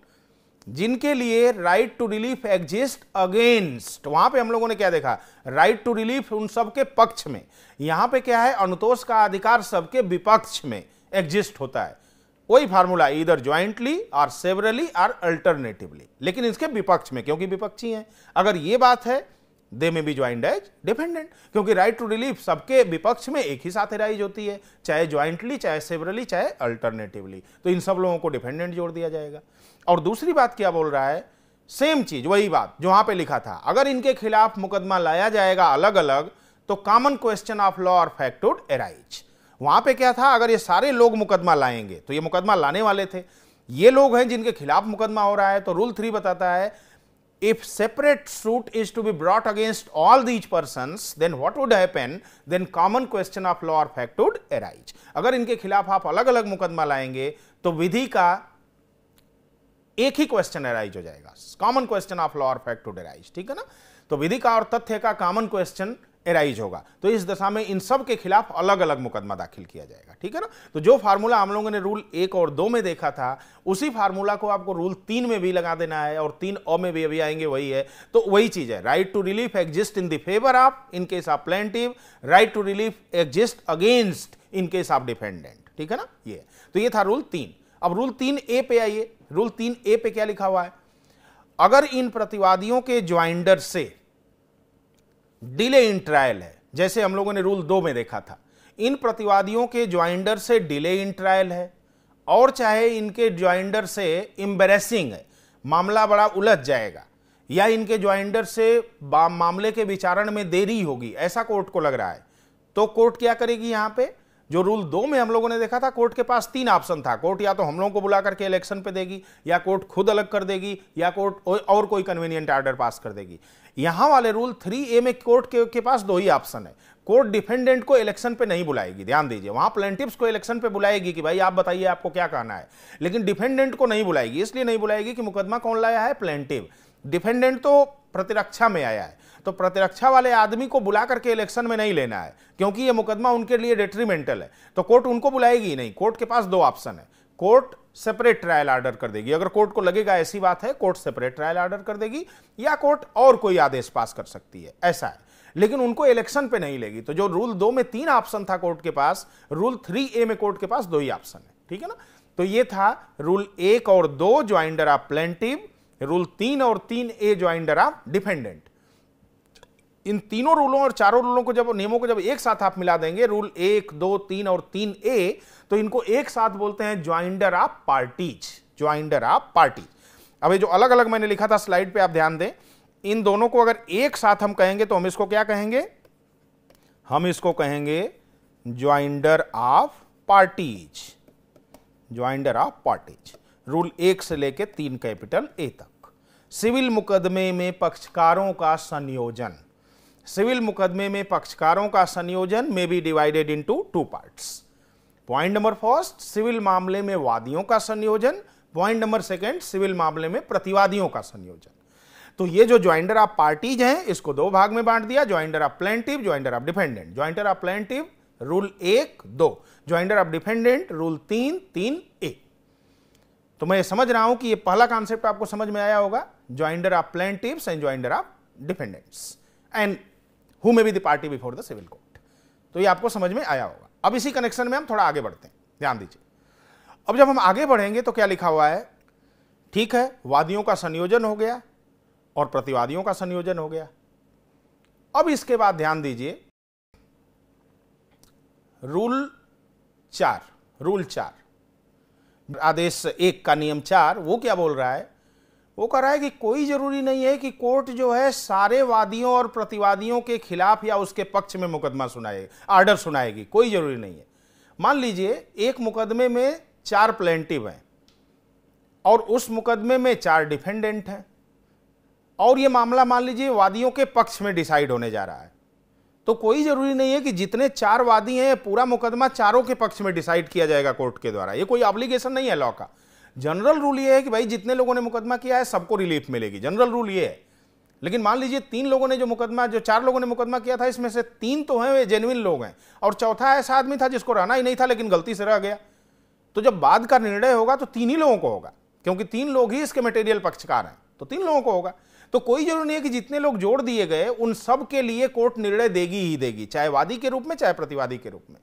जिनके लिए right to relief exist against वहां पे हम लोगों ने क्या देखा राइट टू रिलीफ उन सबके पक्ष में यहां पे क्या है अनुतोष का अधिकार सबके विपक्ष में एग्जिस्ट होता है वही फार्मूला इधर ज्वाइंटली और सेवरली और अल्टरनेटिवली लेकिन इसके विपक्ष में क्योंकि विपक्षी है अगर ये बात है they may be joint as dependent क्योंकि राइट टू रिलीफ सबके विपक्ष में एक ही साथ राइज होती है चाहे ज्वाइंटली चाहे सेवरली चाहे अल्टरनेटिवली तो इन सब लोगों को डिपेंडेंट जोड़ दिया जाएगा और दूसरी बात क्या बोल रहा है सेम चीज वही बात जो वहां पे लिखा था अगर इनके खिलाफ मुकदमा लाया जाएगा अलग अलग तो कॉमन क्वेश्चन ऑफ लॉ और फैक्टोड एराइज वहां पे क्या था अगर ये सारे लोग मुकदमा लाएंगे तो ये मुकदमा लाने वाले थे ये लोग हैं जिनके खिलाफ मुकदमा हो रहा है तो रूल थ्री बताता है if separate suit is to be brought against all these person then what would happen then common question of law और फैक्टोड एराइज अगर इनके खिलाफ आप अलग अलग मुकदमा लाएंगे तो विधि का एक ही क्वेश्चन अराइज हो जाएगा कॉमन क्वेश्चन ऑफ लॉ और फैक्ट टू डेराइज ठीक है ना तो विधि का और तथ्य का कॉमन क्वेश्चन एराइज होगा तो इस दशा में इन सब के खिलाफ अलग अलग मुकदमा दाखिल किया जाएगा ठीक है ना तो जो फार्मूला हम लोगों ने रूल एक और दो में देखा था उसी फार्मूला को आपको रूल तीन में भी लगा देना है और तीन अ में भी अभी आएंगे वही है तो वही चीज है right to relief exist in the favour of in case of plaintiff right to relief exist against in case of defendant ठीक है ना ये तो ये था रूल तीन अब रूल तीन ए पे आइए रूल तीन ए पे क्या लिखा हुआ है अगर इन प्रतिवादियों के ज्वाइंडर से डिले इन ट्रायल है जैसे हम लोगों ने रूल दो में देखा था इन प्रतिवादियों के ज्वाइंडर से डिले इन ट्रायल है और चाहे इनके ज्वाइंडर से इंबेसिंग है मामला बड़ा उलझ जाएगा या इनके ज्वाइंडर से मामले के विचारण में देरी होगी ऐसा कोर्ट को लग रहा है तो कोर्ट क्या करेगी यहां पर जो रूल दो में हम लोगों ने देखा था कोर्ट के पास तीन ऑप्शन था कोर्ट या तो हम लोगों को बुला करके इलेक्शन पे देगी या कोर्ट खुद अलग कर देगी या कोर्ट और कोई कन्वीनियंट ऑर्डर पास कर देगी यहां वाले रूल थ्री ए में कोर्ट के, के पास दो ही ऑप्शन है कोर्ट डिफेंडेंट को इलेक्शन पे नहीं बुलाएगी ध्यान दीजिए वहां प्लेंटिप्स को इलेक्शन पे बुलाएगी कि भाई आप बताइए आपको क्या कहना है लेकिन डिफेंडेंट को नहीं बुलाएगी इसलिए नहीं बुलाएगी कि मुकदमा कौन लाया है प्लेंटिव डिफेंडेंट तो प्रतिरक्षा में आया है तो प्रतिरक्षा वाले आदमी को बुला करके इलेक्शन में नहीं लेना है क्योंकि ये मुकदमा उनके लिए डेट्रीमेंटल है तो कोर्ट उनको बुलाएगी ही नहीं कोर्ट के पास दो ऑप्शन है कोर्ट सेपरेट ट्रायल ऑर्डर कर देगी अगर कोर्ट को लगेगा ऐसी बात है कोर्ट सेपरेट ट्रायल ऑर्डर कर देगी या कोर्ट और कोई आदेश पास कर सकती है ऐसा है लेकिन उनको इलेक्शन पे नहीं लेगी तो जो रूल दो में तीन ऑप्शन था कोर्ट के पास रूल थ्री ए में कोर्ट के पास दो ही ऑप्शन है ठीक है ना तो ये था रूल एक और दो ज्वाइंडर ऑफ प्लेंटिव रूल तीन और three A joinder of defendant इन तीनों रूलों और चारों रूलों को जब नियमों को जब एक साथ आप मिला देंगे रूल एक दो तीन और तीन ए तो इनको एक साथ बोलते हैं joinder of parties joinder of parties अब ये जो अलग अलग मैंने लिखा था स्लाइड पे आप ध्यान दें इन दोनों को अगर एक साथ हम कहेंगे तो हम इसको क्या कहेंगे हम इसको कहेंगे joinder of parties joinder of parties rule एक से लेकर तीन कैपिटल ए तक सिविल मुकदमे में पक्षकारों का संयोजन सिविल मुकदमे में पक्षकारों का संयोजन may be divided into two parts point number first civil मामले में वादियों का संयोजन पॉइंट नंबर सेकंड सिविल मामले में प्रतिवादियों का संयोजन तो ये जो ज्वाइंडर ऑफ पार्टीज हैं इसको दो भाग में बांट दिया joinder of plaintiff joinder of defendant joinder of plaintiff rule एक दो ज्वाइंडर ऑफ डिफेंडेंट रूल तीन तीन एक तो मैं समझ रहा हूं कि ये पहला कॉन्सेप्ट आपको समझ में आया होगा joinder of plaintiffs and joinder of defendants and who may be the party before the civil court तो ये आपको समझ में आया होगा अब इसी कनेक्शन में हम थोड़ा आगे बढ़ते हैं ध्यान दीजिए अब जब हम आगे बढ़ेंगे तो क्या लिखा हुआ है ठीक है वादियों का संयोजन हो गया और प्रतिवादियों का संयोजन हो गया अब इसके बाद ध्यान दीजिए रूल चार रूल चार आदेश एक का नियम चार वो क्या बोल रहा है वो कह रहा है कि कोई ज़रूरी नहीं है कि कोर्ट जो है सारे वादियों और प्रतिवादियों के खिलाफ या उसके पक्ष में मुकदमा सुनाएगी आर्डर सुनाएगी कोई ज़रूरी नहीं है मान लीजिए एक मुकदमे में चार प्लेंटिव हैं और उस मुकदमे में चार डिफेंडेंट हैं और ये मामला मान लीजिए वादियों के पक्ष में डिसाइड होने जा रहा है तो कोई ज़रूरी नहीं है कि जितने चार वादी हैं पूरा मुकदमा चारों के पक्ष में डिसाइड किया जाएगा कोर्ट के द्वारा ये कोई ऑब्लिगेशन नहीं है लॉ का जनरल रूल ये है कि भाई जितने लोगों ने मुकदमा किया है सबको रिलीफ मिलेगी जनरल रूल ये है लेकिन मान लीजिए तीन लोगों ने जो मुकदमा जो चार लोगों ने मुकदमा किया था इसमें से तीन तो हैं वे जेन्युन लोग हैं और चौथा ऐसा आदमी था जिसको रहना ही नहीं था लेकिन गलती से रह गया तो जब बाद का निर्णय होगा तो तीन ही लोगों को होगा क्योंकि तीन लोग ही इसके मटेरियल पक्षकार हैं तो तीन लोगों को होगा तो कोई जरूरी नहीं है कि जितने लोग जोड़ दिए गए उन सब के लिए कोर्ट निर्णय देगी ही देगी चाहे वादी के रूप में चाहे प्रतिवादी के रूप में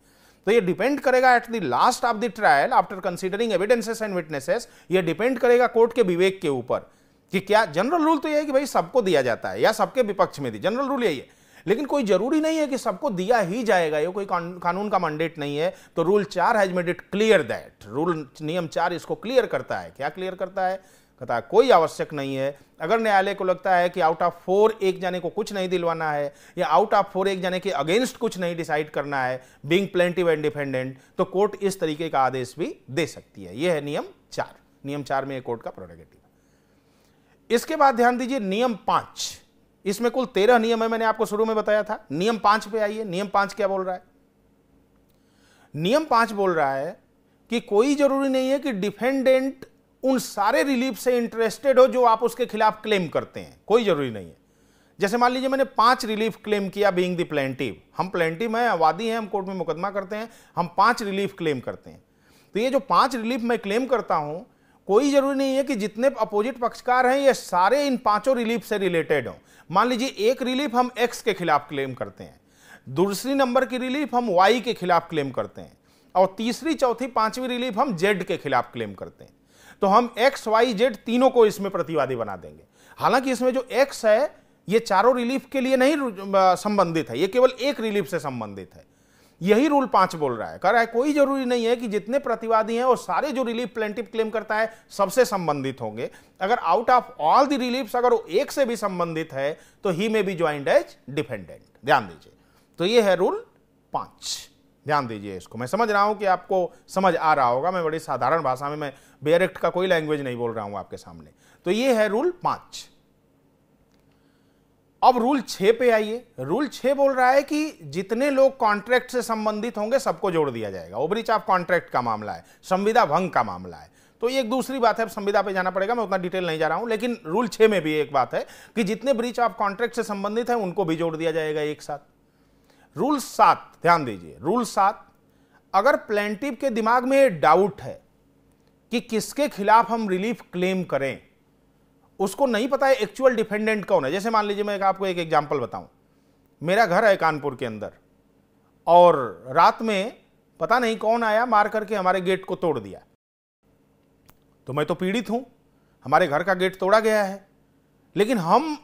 तो ये डिपेंड करेगा at the last of the trial after considering evidences and witnesses ये डिपेंड करेगा कोर्ट के विवेक के ऊपर कि क्या जनरल रूल तो यही है कि भाई सबको दिया जाता है या सबके विपक्ष में दी जनरल रूल यही है लेकिन कोई जरूरी नहीं है कि सबको दिया ही जाएगा ये कोई कानून का मंडेट नहीं है तो रूल चार has made it clear that rule नियम चार इसको क्लियर करता है क्या क्लियर करता है कथा कोई आवश्यक नहीं है अगर न्यायालय को लगता है कि आउट ऑफ फोर एक जाने को कुछ नहीं दिलवाना है या आउट ऑफ फोर एक जाने के अगेंस्ट कुछ नहीं डिसाइड करना है बींग प्लेंटिव एंड डिफेंडेंट तो कोर्ट इस तरीके का आदेश भी दे सकती है यह है नियम चार नियम चार में कोर्ट का प्रोडेगेटिव इसके बाद ध्यान दीजिए नियम पांच इसमें कुल तेरह नियम है मैंने आपको शुरू में बताया था नियम पांच पे आइए नियम पांच क्या बोल रहा है नियम पांच बोल रहा है कि कोई जरूरी नहीं है कि डिफेंडेंट उन सारे रिलीफ से इंटरेस्टेड हो जो आप उसके खिलाफ क्लेम करते हैं कोई जरूरी नहीं है जैसे मान लीजिए मैंने पांच रिलीफ क्लेम किया बीइंग दी प्लेंटिव हम प्लेंटिव हैं आबादी हैं हम कोर्ट में मुकदमा करते हैं हम पांच रिलीफ क्लेम करते हैं तो ये जो पांच रिलीफ मैं क्लेम करता हूं कोई जरूरी नहीं है कि जितने अपोजिट पक्षकार हैं ये सारे इन पांचों रिलीफ से रिलेटेड हों मान लीजिए एक रिलीफ हम एक्स के खिलाफ क्लेम करते हैं दूसरी नंबर की रिलीफ हम वाई के खिलाफ क्लेम करते हैं और तीसरी चौथी पांचवी रिलीफ हम जेड के खिलाफ क्लेम करते हैं तो हम एक्स वाई जेड तीनों को इसमें प्रतिवादी बना देंगे हालांकि इसमें जो एक्स है ये चारों रिलीफ के लिए नहीं संबंधित है ये केवल एक रिलीफ से संबंधित है यही रूल पांच बोल रहा है कह रहा है कोई जरूरी नहीं है कि जितने प्रतिवादी हैं वो सारे जो रिलीफ प्लेंटिव क्लेम करता है सबसे संबंधित होंगे अगर out of all the relief अगर वो एक से भी संबंधित है तो ही में बी ज्वाइंट एज डिफेंडेंट ध्यान दीजिए तो ये है रूल पांच ध्यान दीजिए इसको मैं समझ रहा हूँ कि आपको समझ आ रहा होगा मैं बड़ी साधारण भाषा में मैं बेरेक्ट का कोई लैंग्वेज नहीं बोल रहा हूँ आपके सामने तो ये है रूल पाँच अब रूल छः पे आइए रूल छः बोल रहा है कि जितने लोग कॉन्ट्रैक्ट से संबंधित होंगे सबको जोड़ दिया जाएगा ओब्रिच ऑफ कॉन्ट्रैक्ट का मामला है संविदा भंग का मामला है तो ये एक दूसरी बात है संविदा पे जाना पड़ेगा मैं उतना डिटेल नहीं जा रहा हूं लेकिन रूल छः में भी एक बात है कि जितने ब्रीच ऑफ कॉन्ट्रैक्ट से संबंधित हैं उनको भी जोड़ दिया जाएगा एक साथ रूल सात ध्यान दीजिए रूल सात अगर प्लेंटिव के दिमाग में डाउट है कि किसके खिलाफ हम रिलीफ क्लेम करें उसको नहीं पता है एक्चुअल डिफेंडेंट कौन है जैसे मान लीजिए मैं आपको एक एग्जाम्पल बताऊं मेरा घर है कानपुर के अंदर और रात में पता नहीं कौन आया मार करके हमारे गेट को तोड़ दिया तो मैं तो पीड़ित हूं हमारे घर का गेट तोड़ा गया है लेकिन हम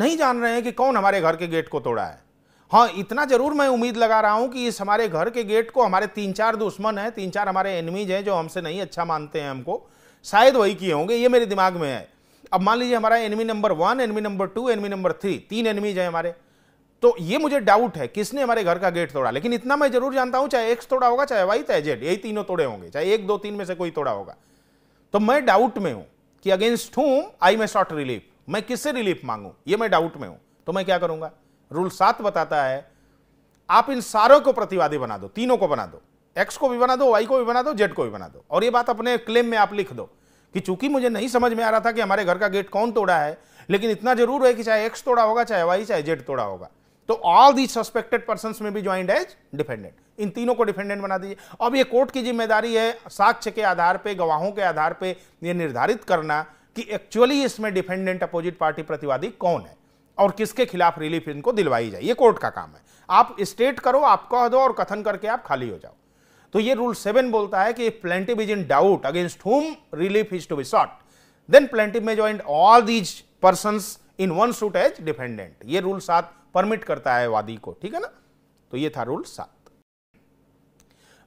नहीं जान रहे हैं कि कौन हमारे घर के गेट को तोड़ा है हाँ इतना जरूर मैं उम्मीद लगा रहा हूँ कि इस हमारे घर के गेट को हमारे तीन चार दुश्मन हैं तीन चार हमारे एनिमीज हैं जो हमसे नहीं अच्छा मानते हैं हमको शायद वही किए होंगे ये मेरे दिमाग में है अब मान लीजिए हमारा enemy number one enemy number two enemy number three तीन एनिमीज हैं हमारे तो ये मुझे डाउट है किसने हमारे घर का गेट तोड़ा लेकिन इतना मैं जरूर जानता हूँ चाहे एक्स तोड़ा होगा चाहे वाई चाहे जेड यही तीनों तोड़े होंगे चाहे एक दो तीन में से कोई तोड़ा होगा तो मैं डाउट में हूँ कि अगेंस्ट हूँ आई मे शॉर्ट रिलीफ मैं किससे रिलीफ मांगू ये मैं डाउट में हूँ तो मैं क्या करूंगा रूल सात बताता है आप इन सारों को प्रतिवादी बना दो तीनों को बना दो एक्स को भी बना दो वाई को भी बना दो जेड को भी बना दो और ये बात अपने क्लेम में आप लिख दो कि चूंकि मुझे नहीं समझ में आ रहा था कि हमारे घर का गेट कौन तोड़ा है लेकिन इतना जरूर है कि चाहे एक्स तोड़ा होगा चाहे वाई चाहे जेड तोड़ा होगा तो ऑल दी सस्पेक्टेड पर्सन में भी ज्वाइंट एज डिफेंडेंट इन तीनों को डिफेंडेंट बना दीजिए अब ये कोर्ट की जिम्मेदारी है साक्ष्य के आधार पर गवाहों के आधार पर यह निर्धारित करना कि एक्चुअली इसमें डिफेंडेंट अपोजिट पार्टी प्रतिवादी कौन है और किसके खिलाफ रिलीफ इनको दिलवाई जाए ये कोर्ट का काम है आप स्टेट करो आप कह दो और कथन करके आप खाली हो जाओ तो ये रूल सेवन बोलता है कि plaintiff is in doubt against whom relief is to be sought then plaintiff may joint all these person in one suit as defendant ये रूल सात परमिट करता है वादी को ठीक है ना तो ये था रूल सात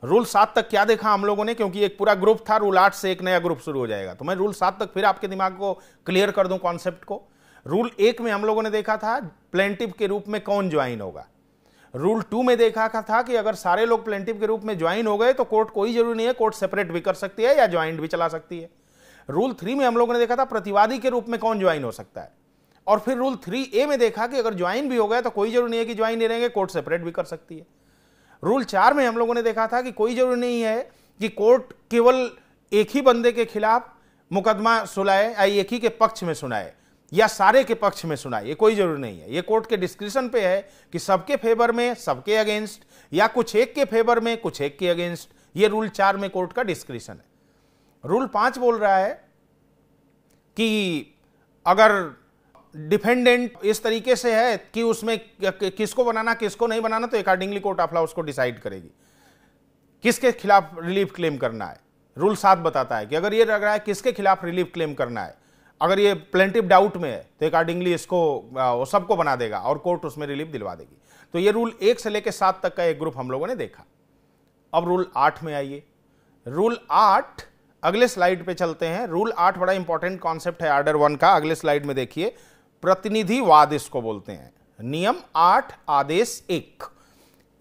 रूल सात तक क्या देखा हम लोगों ने क्योंकि एक पूरा ग्रुप था रूल आठ से एक नया ग्रुप शुरू हो जाएगा तो मैं रूल सात तक फिर आपके दिमाग को क्लियर कर दूं कॉन्सेप्ट को रूल एक में हम लोगों ने देखा था प्लेंटिव के रूप में कौन ज्वाइन होगा रूल टू में देखा था कि अगर सारे लोग प्लेंटिव के रूप में ज्वाइन हो गए तो कोर्ट कोई जरूरी नहीं है कोर्ट सेपरेट भी कर सकती है या ज्वाइंट भी चला सकती है रूल थ्री में हम लोगों ने देखा था प्रतिवादी के रूप में कौन ज्वाइन हो सकता है और फिर रूल थ्री ए में देखा कि अगर ज्वाइन भी हो गया तो कोई जरूरी नहीं है कि ज्वाइन नहीं रहेंगे कोर्ट सेपरेट भी कर सकती है रूल चार में हम लोगों ने देखा था कि कोई जरूरी नहीं है कि कोर्ट केवल एक ही बंदे के खिलाफ मुकदमा सुनाए या एक ही के पक्ष में सुनाए या सारे के पक्ष में सुनाई ये कोई जरूरी नहीं है ये कोर्ट के डिस्क्रिप्शन पे है कि सबके फेवर में सबके अगेंस्ट या कुछ एक के फेवर में कुछ एक के अगेंस्ट ये रूल चार में कोर्ट का डिस्क्रिप्शन है रूल पांच बोल रहा है कि अगर डिफेंडेंट इस तरीके से है कि उसमें किसको बनाना किसको नहीं बनाना तो अकॉर्डिंगली कोर्ट ऑफ लॉ उसको डिसाइड करेगी किसके खिलाफ रिलीफ क्लेम करना है रूल सात बताता है कि अगर ये लग रहा है किसके खिलाफ रिलीफ क्लेम करना है अगर ये प्लेंटिव डाउट में है तो अकॉर्डिंगली इसको वो सबको बना देगा और कोर्ट उसमें रिलीफ दिलवा देगी तो ये रूल एक से लेकर सात तक का एक ग्रुप हम लोगों ने देखा अब रूल आठ में आइए रूल आठ अगले स्लाइड पे चलते हैं रूल आठ बड़ा इंपॉर्टेंट कॉन्सेप्ट है आर्डर वन का अगले स्लाइड में देखिए प्रतिनिधिवाद इसको बोलते हैं नियम आठ आदेश एक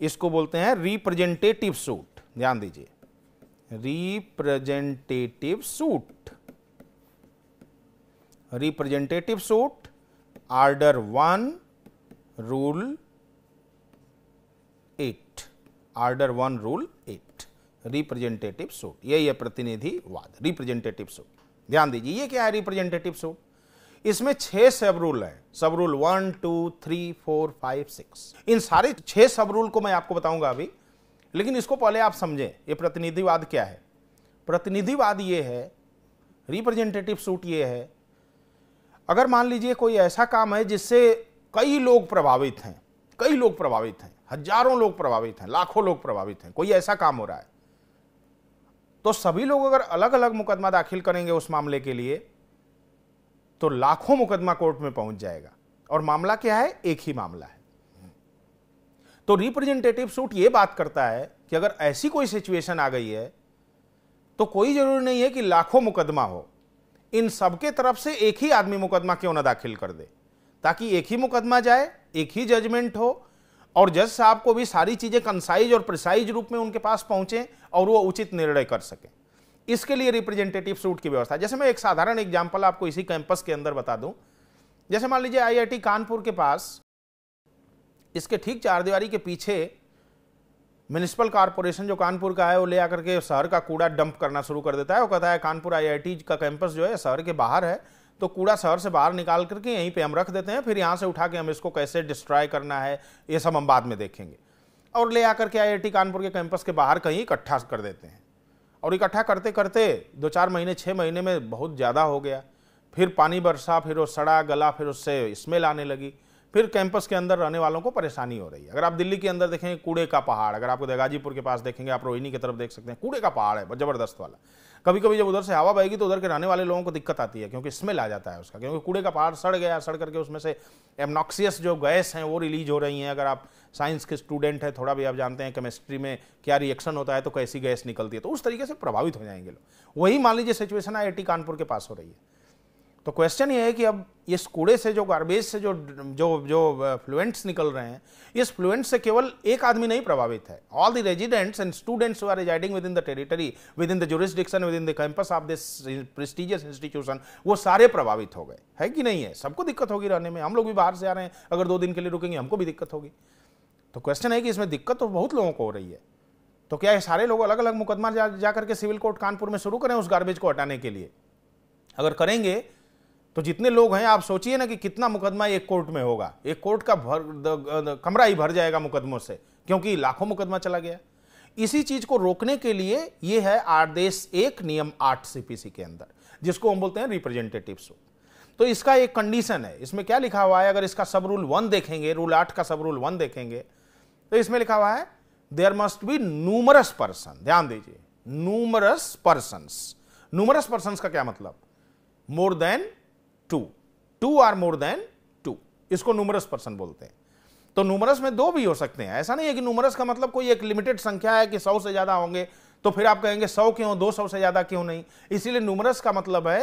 इसको बोलते हैं रिप्रेजेंटेटिव सूट ध्यान दीजिए representative suit representative suit order one rule eight order one rule eight representative suit यही है प्रतिनिधिवाद रिप्रेजेंटेटिव सूट ध्यान दीजिए ये क्या है रिप्रेजेंटेटिव सूट इसमें छह सब रूल है sub rule one two three four five six इन सारे छह सब रूल को मैं आपको बताऊंगा अभी लेकिन इसको पहले आप समझें ये प्रतिनिधिवाद क्या है प्रतिनिधिवाद ये है रिप्रेजेंटेटिव सूट ये है अगर मान लीजिए कोई ऐसा काम है जिससे कई लोग प्रभावित हैं कई लोग प्रभावित हैं हजारों लोग प्रभावित हैं लाखों लोग प्रभावित हैं कोई ऐसा काम हो रहा है तो सभी लोग अगर अलग अलग मुकदमा दाखिल करेंगे उस मामले के लिए तो लाखों मुकदमा कोर्ट में पहुंच जाएगा और मामला क्या है एक ही मामला है तो रिप्रेजेंटेटिव सूट यह बात करता है कि अगर ऐसी कोई सिचुएशन आ गई है तो कोई जरूरी नहीं है कि लाखों मुकदमा हो इन सबके तरफ से एक ही आदमी मुकदमा क्यों ना दाखिल कर दे ताकि एक ही मुकदमा जाए एक ही जजमेंट हो और जज साहब को भी सारी चीज़ें कंसाइज और प्रिसाइज रूप में उनके पास पहुंचे और वो उचित निर्णय कर सकें इसके लिए रिप्रेजेंटेटिव सूट की व्यवस्था जैसे मैं एक साधारण एग्जाम्पल आपको इसी कैंपस के अंदर बता दूं जैसे मान लीजिए आईआईटी कानपुर के पास इसके ठीक चारदीवारी के पीछे म्यूनसिपल कॉरपोरेशन जो कानपुर का है वो ले आकर के शहर का कूड़ा डंप करना शुरू कर देता है वो कहता है कानपुर आई का कैंपस जो है शहर के बाहर है तो कूड़ा शहर से बाहर निकाल करके यहीं पे हम रख देते हैं फिर यहाँ से उठा के हम इसको कैसे डिस्ट्रॉय करना है ये सब हम बाद में देखेंगे और ले आकर के आई कानपुर के कैंपस के बाहर कहीं इकट्ठा कर देते हैं और इकट्ठा करते करते दो चार महीने छः महीने में बहुत ज़्यादा हो गया फिर पानी बरसा फिर वो सड़ा गला फिर उससे स्मेल आने लगी फिर कैंपस के अंदर रहने वालों को परेशानी हो रही है अगर आप दिल्ली के अंदर देखेंगे कूड़े का पहाड़ अगर आपको गाजीपुर के पास देखेंगे आप रोहिणी की तरफ देख सकते हैं कूड़े का पहाड़ है जबरदस्त वाला कभी कभी जब उधर से हवा बहेगी तो उधर के रहने वाले लोगों को दिक्कत आती है क्योंकि स्मेल आ जाता है उसका क्योंकि कूड़े का पहाड़ सड़ गया सड़ करके उसमें से एमनॉक्सियस जो गैस हैं वो रिलीज हो रही हैं अगर आप साइंस के स्टूडेंट हैं थोड़ा भी आप जानते हैं केमिस्ट्री में क्या रिएक्शन होता है तो कैसी गैस निकलती है तो उस तरीके से प्रभावित हो जाएंगे लोग वही मान लीजिए सिचुएशन आई कानपुर के पास हो रही है तो क्वेश्चन ये है कि अब इस कूड़े से जो गार्बेज से जो जो जो फ्लुएंट्स निकल रहे हैं इस फ्लुएंट से केवल एक आदमी नहीं प्रभावित है all the residents and students are residing within the territory within the jurisdiction within the campus of this prestigious institution वो सारे प्रभावित हो गए है कि नहीं है सबको दिक्कत होगी रहने में हम लोग भी बाहर से आ रहे हैं अगर दो दिन के लिए रुकेंगे हमको भी दिक्कत होगी तो क्वेश्चन है कि इसमें दिक्कत तो बहुत लोगों को हो रही है तो क्या ये सारे लोग अलग अलग मुकदमा जा, के सिविल कोर्ट कानपुर में शुरू करें उस गार्बेज को हटाने के लिए अगर करेंगे तो जितने लोग हैं आप सोचिए ना कि कितना मुकदमा एक कोर्ट में होगा एक कोर्ट का भर द, द, कमरा ही भर जाएगा मुकदमों से क्योंकि लाखों मुकदमा चला गया इसी चीज को रोकने के लिए यह है आदेश एक नियम आठ सीपीसी के अंदर जिसको हम बोलते हैं रिप्रेजेंटेटिव तो इसका एक कंडीशन है इसमें क्या लिखा हुआ है अगर इसका सब रूल वन देखेंगे रूल आठ का सब रूल वन देखेंगे तो इसमें लिखा हुआ है there must be numerous person ध्यान दीजिए नूमरस पर्सन नूमरस पर्सन का क्या मतलब more than two two or more than two इसको नूमरस पर्सन बोलते हैं तो नूमरस में दो भी हो सकते हैं ऐसा नहीं है कि नूमरस का मतलब कोई एक लिमिटेड संख्या है कि सौ से ज़्यादा होंगे तो फिर आप कहेंगे सौ क्यों दो सौ से ज़्यादा क्यों नहीं इसीलिए नूमरस का मतलब है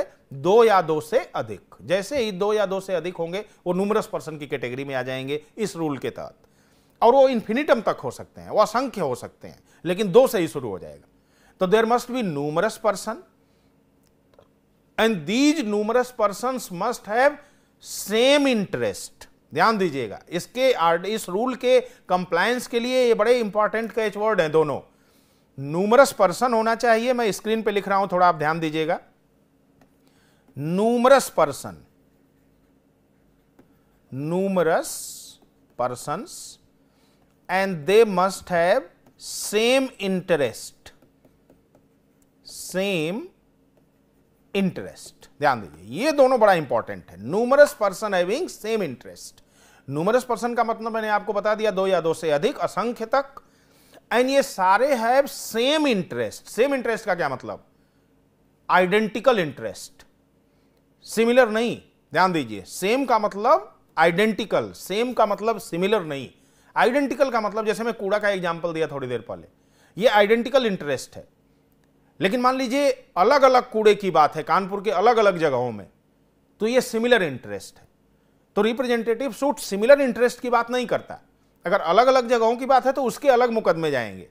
दो या दो से अधिक जैसे ही दो या दो से अधिक होंगे वो नूमरस पर्सन की कैटेगरी में आ जाएंगे इस रूल के तहत और वो इन्फिनिटम तक हो सकते हैं वो असंख्य हो सकते हैं लेकिन दो से ही शुरू हो जाएगा तो there must be numerous person and these numerous person must have same interest ध्यान दीजिएगा इसके इस रूल के कंप्लायंस के लिए ये बड़े इंपॉर्टेंट कैच वर्ड हैं दोनों नूमरस पर्सन होना चाहिए मैं स्क्रीन पे लिख रहा हूं थोड़ा आप ध्यान दीजिएगा numerous person numerous person and they must have same interest same interest ध्यान दीजिए ये दोनों बड़ा इंपॉर्टेंट है numerous person having same interest numerous person का मतलब मैंने आपको बता दिया दो या दो से अधिक असंख्य तक एंड ये सारे have same interest same interest का क्या मतलब आइडेंटिकल इंटरेस्ट सिमिलर नहीं ध्यान दीजिए सेम का मतलब आइडेंटिकल सेम का मतलब सिमिलर नहीं आइडेंटिकल का मतलब जैसे मैं कूड़ा का एग्जाम्पल दिया थोड़ी देर पहले ये आइडेंटिकल इंटरेस्ट है लेकिन मान लीजिए अलग अलग कूड़े की बात है कानपुर के अलग अलग जगहों में तो ये सिमिलर इंटरेस्ट है तो रिप्रेजेंटेटिव सूट सिमिलर इंटरेस्ट की बात नहीं करता अगर अलग अलग जगहों की बात है तो उसके अलग मुकदमे जाएंगे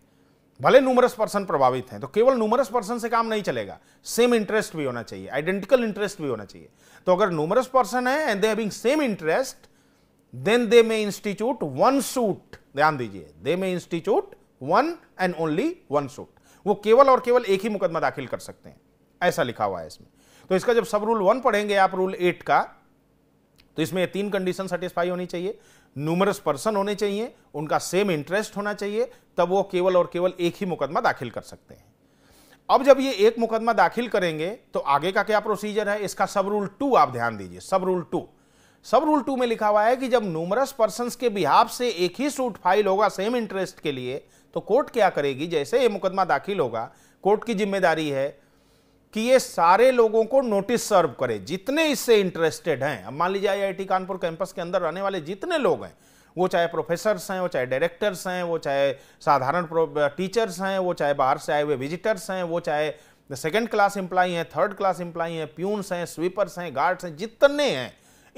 भले नूमरस पर्सन प्रभावित हैं तो केवल नूमरस पर्सन से काम नहीं चलेगा सेम इंटरेस्ट भी होना चाहिए आइडेंटिकल इंटरेस्ट भी होना चाहिए तो अगर नूमरस पर्सन है and they having same interest then they may institute one suit ध्यान दीजिए they may institute one and only one suit वो केवल और केवल एक ही मुकदमा दाखिल कर सकते हैं ऐसा लिखा हुआ है इसमें तो इसका जब सब रूल वन पढ़ेंगे आप रूल एट का तो इसमें ये तीन कंडीशन सेटिस्फाई होनी चाहिए न्यूमरस पर्सन होने चाहिए उनका सेम इंटरेस्ट होना चाहिए तब वो केवल और केवल एक ही मुकदमा दाखिल कर सकते हैं अब जब ये एक मुकदमा दाखिल करेंगे तो आगे का क्या प्रोसीजर है इसका सब रूल टू आप ध्यान दीजिए sub rule two sub rule two में लिखा हुआ है कि जब न्यूमरस पर्सन के बिहाफ से एक ही सूट फाइल होगा सेम इंटरेस्ट के लिए तो कोर्ट क्या करेगी जैसे ये मुकदमा दाखिल होगा कोर्ट की जिम्मेदारी है कि ये सारे लोगों को नोटिस सर्व करे जितने इससे इंटरेस्टेड हैं अब मान लीजिए आईआईटी कानपुर कैंपस के अंदर रहने वाले जितने लोग हैं वो चाहे प्रोफेसर्स हैं वो चाहे डायरेक्टर्स हैं वो चाहे साधारण टीचर्स हैं वो चाहे बाहर से आए हुए विजिटर्स हैं वो चाहे सेकेंड क्लास एम्प्लाई हैं थर्ड क्लास एम्प्लाई हैं प्यून्स हैं स्वीपर्स हैं गार्ड्स हैं जितने हैं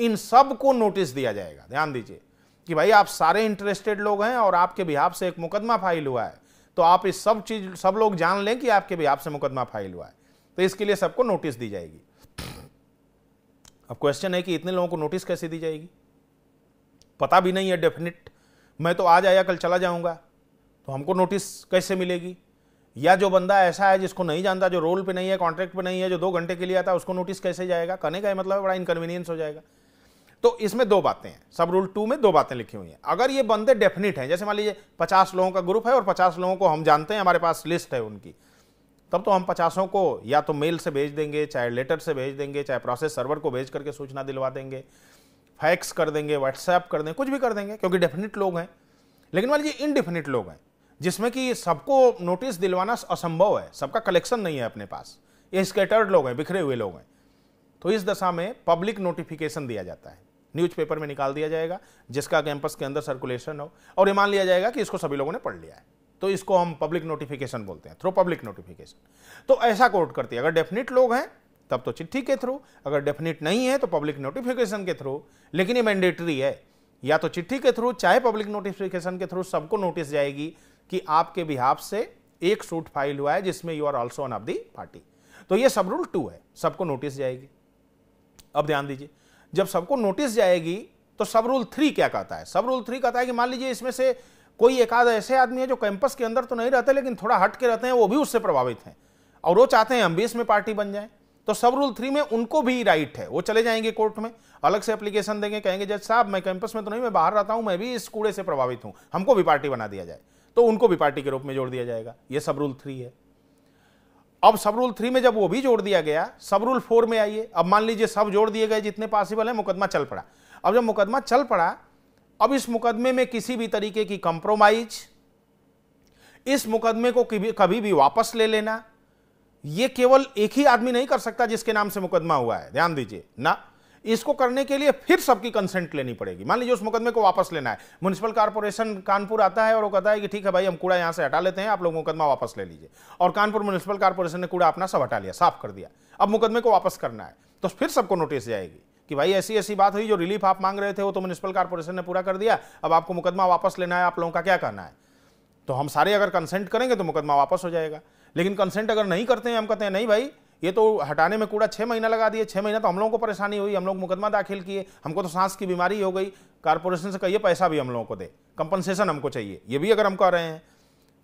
इन सब को नोटिस दिया जाएगा ध्यान दीजिए कि भाई आप सारे इंटरेस्टेड लोग हैं और आपके बिहाब से एक मुकदमा फाइल हुआ है तो आप इस सब चीज सब लोग जान लें कि आपके बिहाब से मुकदमा फाइल हुआ है तो इसके लिए सबको नोटिस दी जाएगी अब क्वेश्चन है कि इतने लोगों को नोटिस कैसे दी जाएगी पता भी नहीं है डेफिनेट मैं तो आज आया कल चला जाऊंगा तो हमको नोटिस कैसे मिलेगी या जो बंदा ऐसा है जिसको नहीं जानता जो रोल पे नहीं है कॉन्ट्रैक्ट पे नहीं है जो दो घंटे के लिए आता है उसको नोटिस कैसे जाएगा कहने का मतलब बड़ा इनकन्वीनियंस हो जाएगा तो इसमें दो बातें हैं सब रूल टू में दो बातें लिखी हुई हैं अगर ये बंदे डेफिनेट हैं जैसे मान लीजिए पचास लोगों का ग्रुप है और पचास लोगों को हम जानते हैं हमारे पास लिस्ट है उनकी तब तो हम पचासों को या तो मेल से भेज देंगे चाहे लेटर से भेज देंगे चाहे प्रोसेस सर्वर को भेज करके सूचना दिलवा देंगे फैक्स कर देंगे व्हाट्सएप कर देंगे कुछ भी कर देंगे क्योंकि डेफिनेट लोग हैं लेकिन मान लीजिए इनडेफिनेट लोग हैं जिसमें कि सबको नोटिस दिलवाना असंभव है सबका कलेक्शन नहीं है अपने पास ये स्केटर्ड लोग हैं बिखरे हुए लोग हैं तो इस दशा में पब्लिक नोटिफिकेशन दिया जाता है न्यूज़पेपर में निकाल दिया जाएगा जिसका कैंपस के अंदर सर्कुलेशन हो और ये मान लिया जाएगा कि इसको सभी लोगों ने पढ़ लिया है तो इसको हम पब्लिक नोटिफिकेशन बोलते हैं थ्रू पब्लिक नोटिफिकेशन तो ऐसा कोर्ट करती है अगर डेफिनेट लोग हैं तब तो चिट्ठी के थ्रू अगर डेफिनेट नहीं है तो पब्लिक नोटिफिकेशन के थ्रू लेकिन ये मैंडेटरी है या तो चिट्ठी के थ्रू चाहे पब्लिक नोटिफिकेशन के थ्रू सबको नोटिस जाएगी कि आपके बिहाफ से एक सूट फाइल हुआ है जिसमें you are also one of the party तो ये सब रूल टू है सबको नोटिस जाएगी अब ध्यान दीजिए जब सबको नोटिस जाएगी तो सब रूल थ्री क्या कहता है सब रूल थ्री कहता है कि मान लीजिए इसमें से कोई एक आध ऐसे आदमी है जो कैंपस के अंदर तो नहीं रहते लेकिन थोड़ा हट के रहते हैं वो भी उससे प्रभावित हैं और वो चाहते हैं हम भी इसमें पार्टी बन जाएं तो सब रूल थ्री में उनको भी राइट है वो चले जाएंगे कोर्ट में अलग से एप्लीकेशन देंगे कहेंगे जज साहब मैं कैंपस में तो नहीं मैं बाहर रहता हूँ मैं भी इस कूड़े से प्रभावित हूँ हमको भी पार्टी बना दिया जाए तो उनको भी पार्टी के रूप में जोड़ दिया जाएगा ये सब रूल थ्री है अब सब रूल थ्री में जब वो भी जोड़ दिया गया सब रूल फोर में आइए अब मान लीजिए सब जोड़ दिए गए जितने पॉसिबल है मुकदमा चल पड़ा अब जब मुकदमा चल पड़ा अब इस मुकदमे में किसी भी तरीके की कंप्रोमाइज इस मुकदमे को कभी भी वापस ले लेना यह केवल एक ही आदमी नहीं कर सकता जिसके नाम से मुकदमा हुआ है ध्यान दीजिए ना इसको करने के लिए फिर सबकी कंसेंट लेनी पड़ेगी मान लीजिए उस मुकदमे को वापस लेना है म्यूनसिपल कॉरपोरेशन कानपुर आता है और वो कहता है कि ठीक है भाई हम कूड़ा यहाँ से हटा लेते हैं आप लोग मुकदमा वापस ले लीजिए और कानपुर म्यूनसिपल कॉरपोरेशन ने कूड़ा अपना सब हटा लिया साफ कर दिया अब मुकदमे को वापस करना है तो फिर सबको नोटिस जाएगी कि भाई ऐसी ऐसी बात हुई जो रिलीफ आप मांग रहे थे वो तो म्यूनसिपल कॉर्पोरेशन ने पूरा कर दिया अब आपको मुकदमा वापस लेना है आप लोगों का क्या कहना है तो हम सारे अगर कंसेंट करेंगे तो मुकदमा वापस हो जाएगा लेकिन कंसेंट अगर नहीं करते हैं हम कहते हैं नहीं भाई ये तो हटाने में कूड़ा छः महीना लगा दिए छः महीना तो हम लोगों को परेशानी हुई हम लोग मुकदमा दाखिल किए हमको तो सांस की बीमारी हो गई कारपोरेशन से कहिए पैसा भी हम लोगों को दे कंपनसेशन हमको चाहिए ये भी अगर हम कह रहे हैं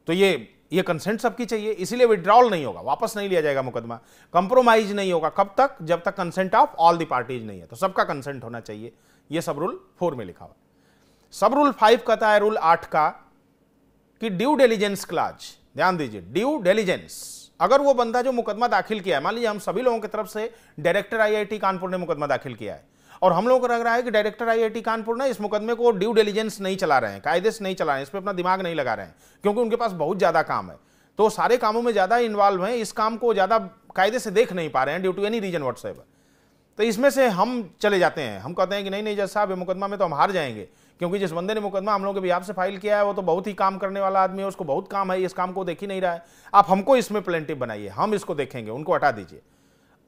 तो ये ये कंसेंट सबकी चाहिए इसीलिए विड्रॉल नहीं होगा वापस नहीं लिया जाएगा मुकदमा कंप्रोमाइज नहीं होगा कब तक जब तक consent of all the parties नहीं है तो सबका कंसेंट होना चाहिए ये सब रूल फोर में लिखा हुआ सब रूल फाइव कहता है रूल आठ का कि ड्यू डेलिजेंस क्लाज ध्यान दीजिए ड्यू डेलिजेंस अगर वो बंदा जो मुकदमा दाखिल किया है मान लीजिए हम सभी लोगों की तरफ से डायरेक्टर आईआईटी कानपुर ने मुकदमा दाखिल किया है और हम लोगों को लग रहा है कि डायरेक्टर आईआईटी कानपुर ना इस मुकदमे को ड्यू डिलीजेंस नहीं चला रहे हैं कायदे से नहीं चला रहे हैं इस पर अपना दिमाग नहीं लगा रहे हैं क्योंकि उनके पास बहुत ज़्यादा काम है तो सारे कामों में ज़्यादा इन्वॉल्व है इस काम को ज़्यादा कायदे से देख नहीं पा रहे हैं due to any reason WhatsApp तो इसमें से हम चले जाते हैं हम कहते हैं कि नहीं नहीं जज साहब ये मुकदमा में तो हम हार जाएंगे क्योंकि जिस बंदे ने मुकदमा हम लोगों के भी से फाइल किया है वो तो बहुत ही काम करने वाला आदमी है उसको बहुत काम है इस काम को देख ही नहीं रहा है आप हमको इसमें प्लेंटिव बनाइए हम इसको देखेंगे उनको हटा दीजिए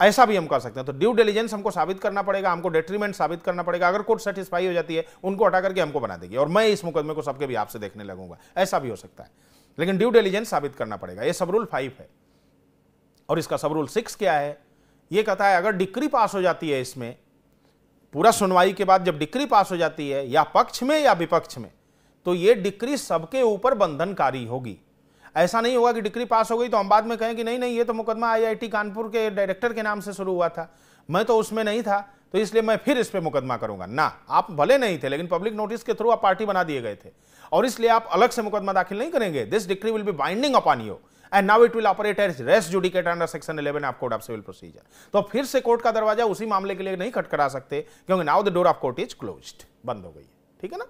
ऐसा भी हम कर सकते हैं तो ड्यू डिलीजेंस हमको साबित करना पड़ेगा हमको डेट्रीमेंट साबित करना पड़ेगा अगर कोर्ट सेटिस्फाई हो जाती है उनको हटा करके हमको बना देगी और मैं इस मुकदमे को सबके भी आपसे देखने लगूंगा ऐसा भी हो सकता है लेकिन ड्यू डिलीजेंस साबित करना पड़ेगा ये सब रूल फाइव है और इसका सब रूल सिक्स क्या है ये कहता है अगर डिक्री पास हो जाती है इसमें पूरा सुनवाई के बाद जब डिक्री पास हो जाती है या पक्ष में या विपक्ष में तो ये डिक्री सबके ऊपर बंधनकारी होगी ऐसा नहीं होगा कि डिक्री पास हो गई तो हम बाद में कहें कि नहीं नहीं ये तो मुकदमा आईआईटी कानपुर के डायरेक्टर के नाम से शुरू हुआ था मैं तो उसमें नहीं था तो इसलिए मैं फिर इस पर मुकदमा करूंगा ना आप भले नहीं थे लेकिन पब्लिक नोटिस के थ्रू आप पार्टी बना दिए गए थे और इसलिए आप अलग से मुकदमा दाखिल नहीं करेंगे this decree will be binding upon you and now it will operate as res judicata under section eleven of code of civil procedure तो फिर से कोर्ट का दरवाजा उसी मामले के लिए नहीं खटकरा सकते क्योंकि now the door of court is close बंद हो गई ठीक है ना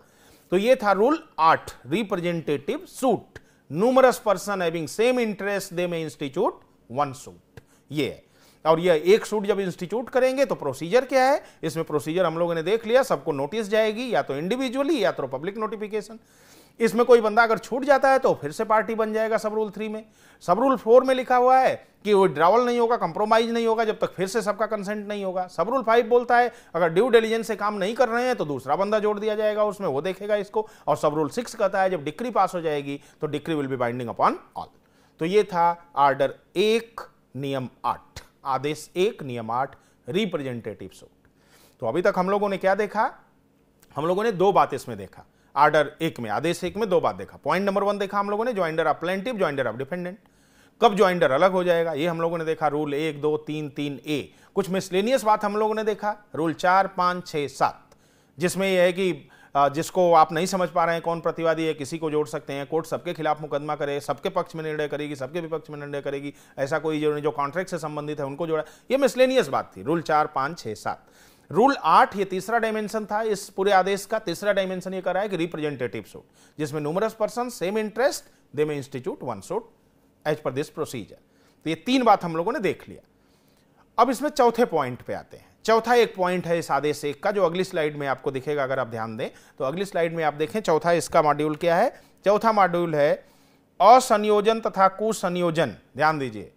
तो ये था रूल आठ representative suit numerous person having same interest they may institute one suit ये है और ये एक सूट जब इंस्टीट्यूट करेंगे तो प्रोसीजर क्या है इसमें प्रोसीजर हम लोगों ने देख लिया सबको नोटिस जाएगी या तो इंडिविजुअली या तो पब्लिक नोटिफिकेशन इसमें कोई बंदा अगर छूट जाता है तो फिर से पार्टी बन जाएगा सब रूल थ्री में सब रूल फोर में लिखा हुआ है कि विड्रावल नहीं होगा कंप्रोमाइज नहीं होगा जब तक फिर से सबका कंसेंट नहीं होगा सब रूल फाइव बोलता है अगर ड्यू डेलीजेंस से काम नहीं कर रहे हैं तो दूसरा बंदा जोड़ दिया जाएगा उसमें वो देखेगा इसको और सब रूल सिक्स कहता है जब डिक्री पास हो जाएगी तो decree will be binding upon all तो ये था आर्डर एक नियम आठ आदेश एक नियम आठ रिप्रेजेंटेटिव सूट तो अभी तक हम लोगों ने क्या देखा हम लोगों ने दो बात इसमें देखा आर्डर एक में आदेश एक में दो बात देखा पॉइंट नंबर वन देखा हम लोगों ने joinder of plaintiff joinder of defendant कब ज्वाइंडर अलग हो जाएगा ये हम लोगों ने देखा रूल एक दो तीन तीन ए कुछ मिसलेनियस बात हम लोगों ने देखा रूल चार पाँच छः सात जिसमें यह है कि जिसको आप नहीं समझ पा रहे हैं कौन प्रतिवादी है किसी को जोड़ सकते हैं कोर्ट सबके खिलाफ मुकदमा करे सबके पक्ष में निर्णय करेगी सबके विपक्ष में निर्णय करेगी ऐसा कोई जो कॉन्ट्रैक्ट से संबंधित है उनको जोड़ा ये मिसलेनियस बात थी रूल चार पाँच छः सात रूल आठ ये तीसरा डायमेंशन था इस पूरे आदेश का तीसरा डायमेंशन ये कर रहा है कि रिप्रेजेंटेटिव सूट जिसमें numerous person same interest they may institute one suit as per this procedure तो ये तीन बात हम लोगों ने देख लिया अब इसमें चौथे पॉइंट पे आते हैं चौथा एक पॉइंट है इस आदेश एक का जो अगली स्लाइड में आपको दिखेगा अगर आप ध्यान दें तो अगली स्लाइड में आप देखें चौथा इसका मॉड्यूल क्या है चौथा मॉड्यूल है असंयोजन तथा कुसंयोजन ध्यान दीजिए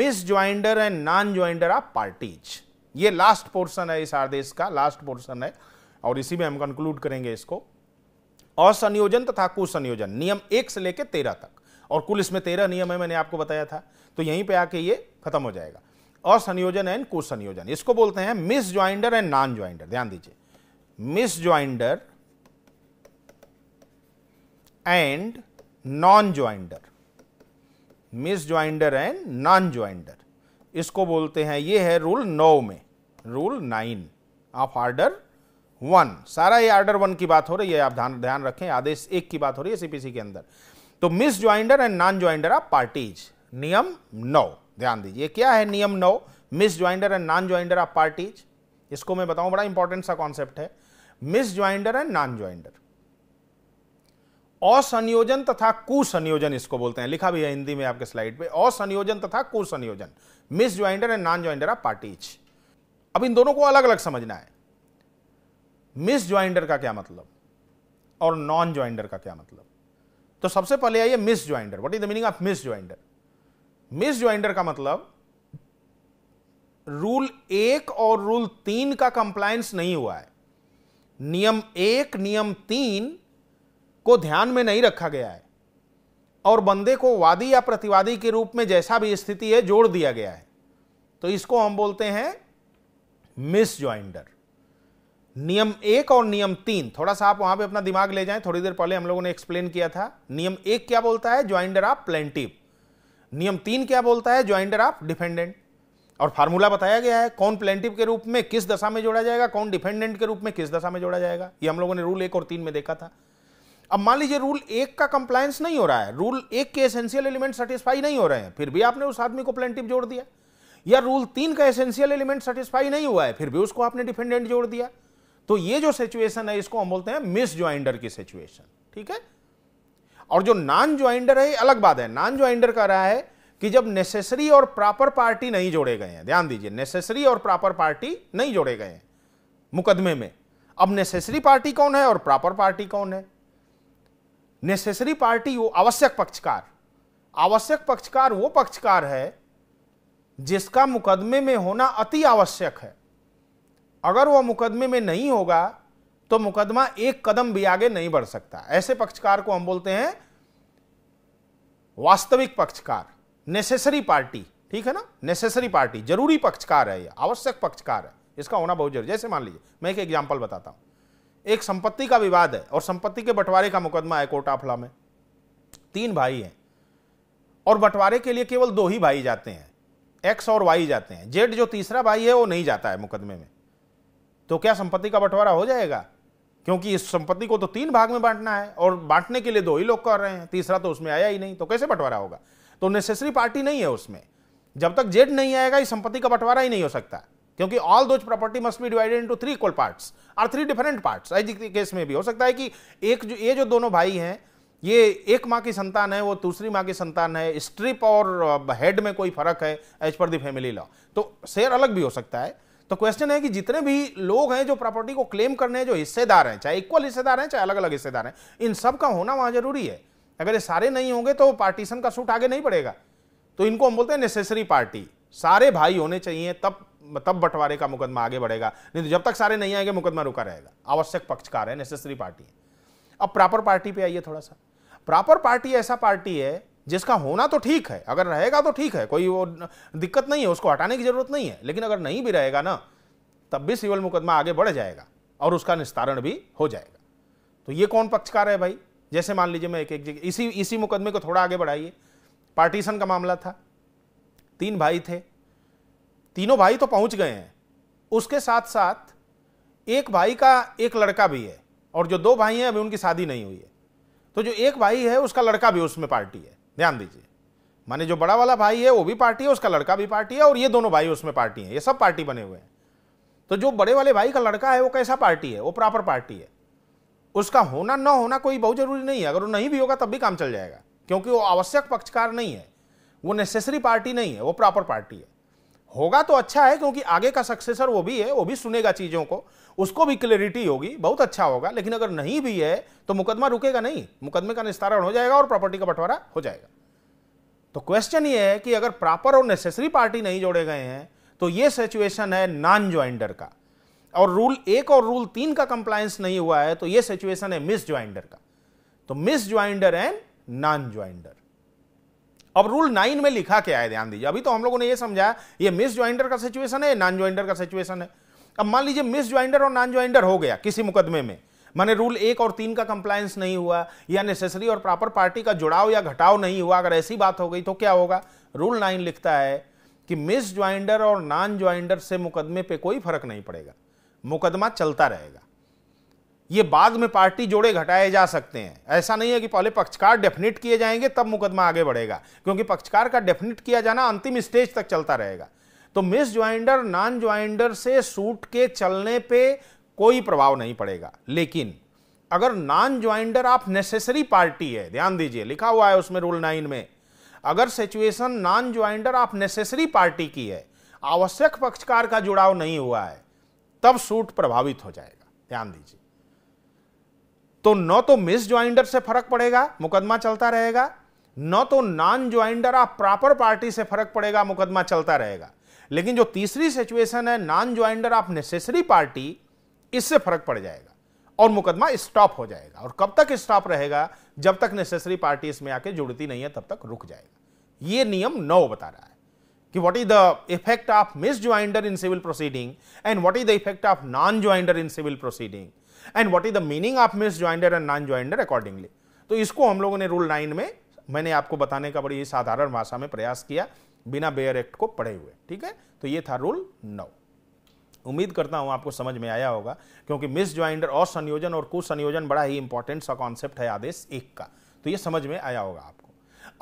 misjoinder and non joinder of parties ये लास्ट पोर्शन है इस आदेश का लास्ट पोर्शन है और इसी में हम कंक्लूड करेंगे इसको असंयोजन तथा कुसंयोजन नियम एक से लेकर तेरह तक और कुल इसमें तेरह नियम है मैंने आपको बताया था तो यहीं पे आके ये खत्म हो जाएगा असंयोजन एंड कुसंयोजन इसको बोलते हैं misjoinder and non joinder ध्यान दीजिए misjoinder and non joinder misjoinder and non joinder इसको बोलते हैं ये है रूल नौ में rule nine of order one सारा ये आर्डर वन की बात हो रही है आप ध्यान ध्यान रखें आदेश एक की बात हो रही है सीपीसी के अंदर तो misjoinder and non joinder of parties नियम नौ ध्यान दीजिए क्या है नियम नौ misjoinder and non joinder of parties इसको मैं बताऊं बड़ा इंपॉर्टेंट सा कॉन्सेप्ट है misjoinder and non joinder असंयोजन तथा कुसंयोजन इसको बोलते हैं लिखा भी है हिंदी में आपके स्लाइड पे असंयोजन तथा कुसंयोजन misjoinder and non joinder of parties अब इन दोनों को अलग अलग समझना है मिस ज्वाइंटर का क्या मतलब और नॉन ज्वाइंटर का क्या मतलब तो सबसे पहले आइए misjoinder what is the meaning of misjoinder misjoinder का मतलब रूल एक और रूल तीन का कंप्लायंस नहीं हुआ है नियम एक नियम तीन को ध्यान में नहीं रखा गया है और बंदे को वादी या प्रतिवादी के रूप में जैसा भी स्थिति है जोड़ दिया गया है तो इसको हम बोलते हैं मिस ज्वाइंडर नियम एक और नियम तीन थोड़ा सा आप वहां पे अपना दिमाग ले जाएं थोड़ी देर पहले हम लोगों ने एक्सप्लेन किया था नियम एक क्या बोलता है ज्वाइंडर ऑफ प्लेंटिव नियम तीन क्या बोलता है ज्वाइंडर ऑफ डिफेंडेंट और फार्मूला बताया गया है कौन प्लेंटिव के रूप में किस दशा में जोड़ा जाएगा कौन डिफेंडेंट के रूप में किस दशा में जोड़ा जाएगा ये हम लोगों ने रूल एक और तीन में देखा था अब मान लीजिए रूल एक का कंप्लायंस नहीं हो रहा है रूल एक के एसेंशियल एलिमेंट सेटिस्फाई नहीं हो रहे हैं फिर भी आपने उस आदमी को प्लेंटिव जोड़ दिया या रूल तीन का एसेंशियल एलिमेंट सेटिस्फाई नहीं हुआ है फिर भी उसको आपने डिफेंडेंट जोड़ दिया तो ये जो सिचुएशन है इसको हम बोलते हैं मिस ज्वाइंडर की सिचुएशन ठीक है और जो नॉन ज्वाइंडर है अलग बात है नॉन ज्वाइंडर कह रहा है कि जब नेसेसरी और प्रॉपर पार्टी नहीं जोड़े गए हैं ध्यान दीजिए नेसेसरी और प्रॉपर पार्टी नहीं जोड़े गए हैं मुकदमे में अब नेसेसरी पार्टी कौन है और प्रॉपर पार्टी कौन है नेसेसरी पार्टी वो आवश्यक पक्षकार आवश्यक पक्षकार वो पक्षकार है जिसका मुकदमे में होना अति आवश्यक है अगर वह मुकदमे में नहीं होगा तो मुकदमा एक कदम भी आगे नहीं बढ़ सकता ऐसे पक्षकार को हम बोलते हैं वास्तविक पक्षकार नेसेसरी पार्टी ठीक है ना नेसेसरी पार्टी जरूरी पक्षकार है यह आवश्यक पक्षकार है इसका होना बहुत जरूरी जैसे मान लीजिए मैं एक एग्जाम्पल बताता हूं एक संपत्ति का विवाद है और संपत्ति के बंटवारे का मुकदमा है कोटाफला में तीन भाई हैं और बंटवारे के लिए केवल दो ही भाई जाते हैं एक्स और वाई जाते हैं जेड जो तीसरा भाई है वो नहीं जाता है मुकदमे में तो क्या संपत्ति का बंटवारा हो जाएगा क्योंकि इस संपत्ति को तो तीन भाग में बांटना है और बांटने के लिए दो ही लोग कर रहे हैं तीसरा तो उसमें आया ही नहीं तो कैसे बंटवारा होगा तो नेसेसरी पार्टी नहीं है उसमें जब तक जेड नहीं आएगा इस संपत्ति का बंटवारा ही नहीं हो सकता क्योंकि all those property must be divided into three equal parts और थ्री डिफरेंट पार्ट्स आई केस में भी हो सकता है कि एक जो ये जो दोनों भाई हैं ये एक माँ की संतान है वो दूसरी माँ की संतान है स्ट्रिप और हेड में कोई फर्क है एज पर फैमिली लॉ तो शेयर अलग भी हो सकता है तो क्वेश्चन है कि जितने भी लोग हैं जो प्रॉपर्टी को क्लेम करने हैं जो हिस्सेदार हैं चाहे इक्वल हिस्सेदार हैं चाहे अलग अलग हिस्सेदार हैं इन सब का होना वहाँ जरूरी है अगर ये सारे नहीं होंगे तो पार्टीशन का सूट आगे नहीं बढ़ेगा तो इनको हम बोलते हैं नेसेसरी पार्टी सारे भाई होने चाहिए तब मतलब तब बंटवारे का मुकदमा आगे बढ़ेगा नहीं तो जब तक सारे नहीं आएंगे मुकदमा रुका रहेगा आवश्यक पक्षकार है नेसेसरी पार्टी है अब प्रॉपर पार्टी पे आइए थोड़ा सा प्रॉपर पार्टी ऐसा पार्टी है जिसका होना तो ठीक है अगर रहेगा तो ठीक है कोई वो दिक्कत नहीं है उसको हटाने की जरूरत नहीं है लेकिन अगर नहीं भी रहेगा ना तब भी सिविल मुकदमा आगे बढ़ जाएगा और उसका निस्तारण भी हो जाएगा तो ये कौन पक्षकार है भाई जैसे मान लीजिए मैं एक एक इसी इसी मुकदमे को थोड़ा आगे बढ़ाइए पार्टीशन का मामला था तीन भाई थे तीनों भाई तो पहुंच गए हैं उसके साथ साथ एक भाई का एक लड़का भी है और जो दो भाई हैं अभी उनकी शादी नहीं हुई है तो जो एक भाई है उसका लड़का भी उसमें पार्टी है ध्यान दीजिए माने जो बड़ा वाला भाई है वो भी पार्टी है उसका लड़का भी पार्टी है और ये दोनों भाई उसमें पार्टी हैं ये सब पार्टी बने हुए हैं तो जो बड़े वाले भाई का लड़का है वो कैसा पार्टी है वो प्रॉपर पार्टी है उसका होना ना होना कोई बहुत जरूरी नहीं है अगर वो नहीं भी होगा तब भी काम चल जाएगा क्योंकि वो आवश्यक पक्षकार नहीं है वो नेसेसरी पार्टी नहीं है वो प्रॉपर पार्टी है होगा तो अच्छा है क्योंकि आगे का सक्सेसर वो भी है वो भी सुनेगा चीज़ों को उसको भी क्लियरिटी होगी बहुत अच्छा होगा लेकिन अगर नहीं भी है तो मुकदमा रुकेगा नहीं मुकदमे का निस्तारण हो जाएगा और प्रॉपर्टी का बंटवारा हो जाएगा तो क्वेश्चन ये है कि अगर प्रॉपर और नेसेसरी पार्टी नहीं जोड़े गए हैं तो ये सिचुएशन है नॉन ज्वाइंडर का और रूल एक और रूल तीन का कंप्लायंस नहीं हुआ है तो यह सिचुएशन है मिस ज्वाइंडर का तो misjoinder and non joinder अब रूल नाइन में लिखा क्या है ध्यान दीजिए अभी तो हम लोगों ने यह समझाया ये मिस ज्वाइंडर का सिचुएशन है नॉन ज्वाइंडर का सिचुएशन है अब मान लीजिए मिस ज्वाइंडर और नॉन ज्वाइंडर हो गया किसी मुकदमे में माने रूल एक और तीन का कंप्लायंस नहीं हुआ या नेसेसरी और प्रॉपर पार्टी का जुड़ाव या घटाव नहीं हुआ अगर ऐसी बात हो गई तो क्या होगा रूल नाइन लिखता है कि मिस ज्वाइंडर और नॉन ज्वाइंडर से मुकदमे पे कोई फर्क नहीं पड़ेगा मुकदमा चलता रहेगा ये बाद में पार्टी जोड़े घटाए जा सकते हैं ऐसा नहीं है कि पहले पक्षकार डेफिनेट किए जाएंगे तब मुकदमा आगे बढ़ेगा क्योंकि पक्षकार का डेफिनेट किया जाना अंतिम स्टेज तक चलता रहेगा तो मिस ज्वाइंडर नॉन ज्वाइंडर से सूट के चलने पे कोई प्रभाव नहीं पड़ेगा लेकिन अगर नॉन ज्वाइंडर आप नेसेसरी पार्टी है ध्यान दीजिए लिखा हुआ है उसमें रूल नाइन में अगर सिचुएशन नॉन ज्वाइंडर आप नेसेसरी पार्टी की है आवश्यक पक्षकार का जुड़ाव नहीं हुआ है तब सूट प्रभावित हो जाएगा ध्यान दीजिए तो न तो मिस ज्वाइंडर से फर्क पड़ेगा मुकदमा चलता रहेगा न तो non joinder of proper party से फर्क पड़ेगा मुकदमा चलता रहेगा लेकिन जो तीसरी सिचुएशन है non joinder of necessary party इससे फर्क पड़ जाएगा और मुकदमा स्टॉप हो जाएगा और कब तक स्टॉप रहेगा जब तक नेसेसरी पार्टी इसमें आके जुड़ती नहीं है तब तक रुक जाएगा यह नियम नौ बता रहा है कि what is the effect of misjoinder in civil proceeding and what is the effect of non joinder in civil proceeding and what is the meaning of misjoinder and non joinder accordingly तो इसको हम लोगों ने rule nine में मैंने आपको बताने का बड़ी साधारण भाषा में प्रयास किया बिना बेयर एक्ट को पढ़े हुए ठीक है तो ये था रूल नौ उम्मीद करता हूं आपको समझ में आया होगा क्योंकि मिस ज्वाइंडर और संयोजन और कुसंयोजन बड़ा ही इंपॉर्टेंट सा कॉन्सेप्ट है आदेश एक का तो ये समझ में आया होगा आपको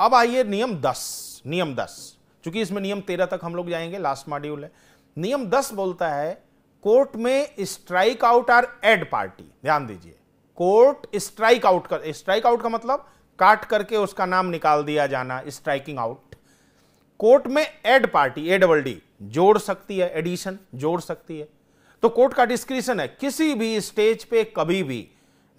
अब आइए नियम दस नियम दस चूंकि इसमें नियम तेरह तक हम लोग जाएंगे लास्ट मॉड्यूल है नियम दस बोलता है कोर्ट में strike out or add party ध्यान दीजिए कोर्ट स्ट्राइक आउट कर स्ट्राइक आउट का मतलब काट करके उसका नाम निकाल दिया जाना स्ट्राइकिंग आउट कोर्ट में add party A double D जोड़ सकती है एडिशन जोड़ सकती है तो कोर्ट का डिस्क्रिप्शन है किसी भी स्टेज पे कभी भी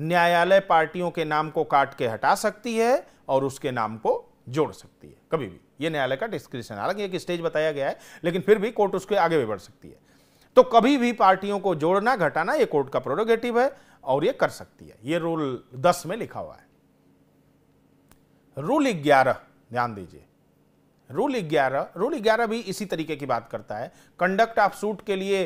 न्यायालय पार्टियों के नाम को काट के हटा सकती है और उसके नाम को जोड़ सकती है कभी भी ये न्यायालय का डिस्क्रिप्शन हालांकि एक स्टेज बताया गया है लेकिन फिर भी कोर्ट उसके आगे भी बढ़ सकती है तो कभी भी पार्टियों को जोड़ना घटाना ये कोर्ट का प्रोरोगेटिव है और ये कर सकती है ये रूल दस में लिखा हुआ है रूल ग्यारह ध्यान दीजिए रूल ग्यारह रूल ग्यारह भी इसी तरीके की बात करता है कंडक्ट ऑफ सूट के लिए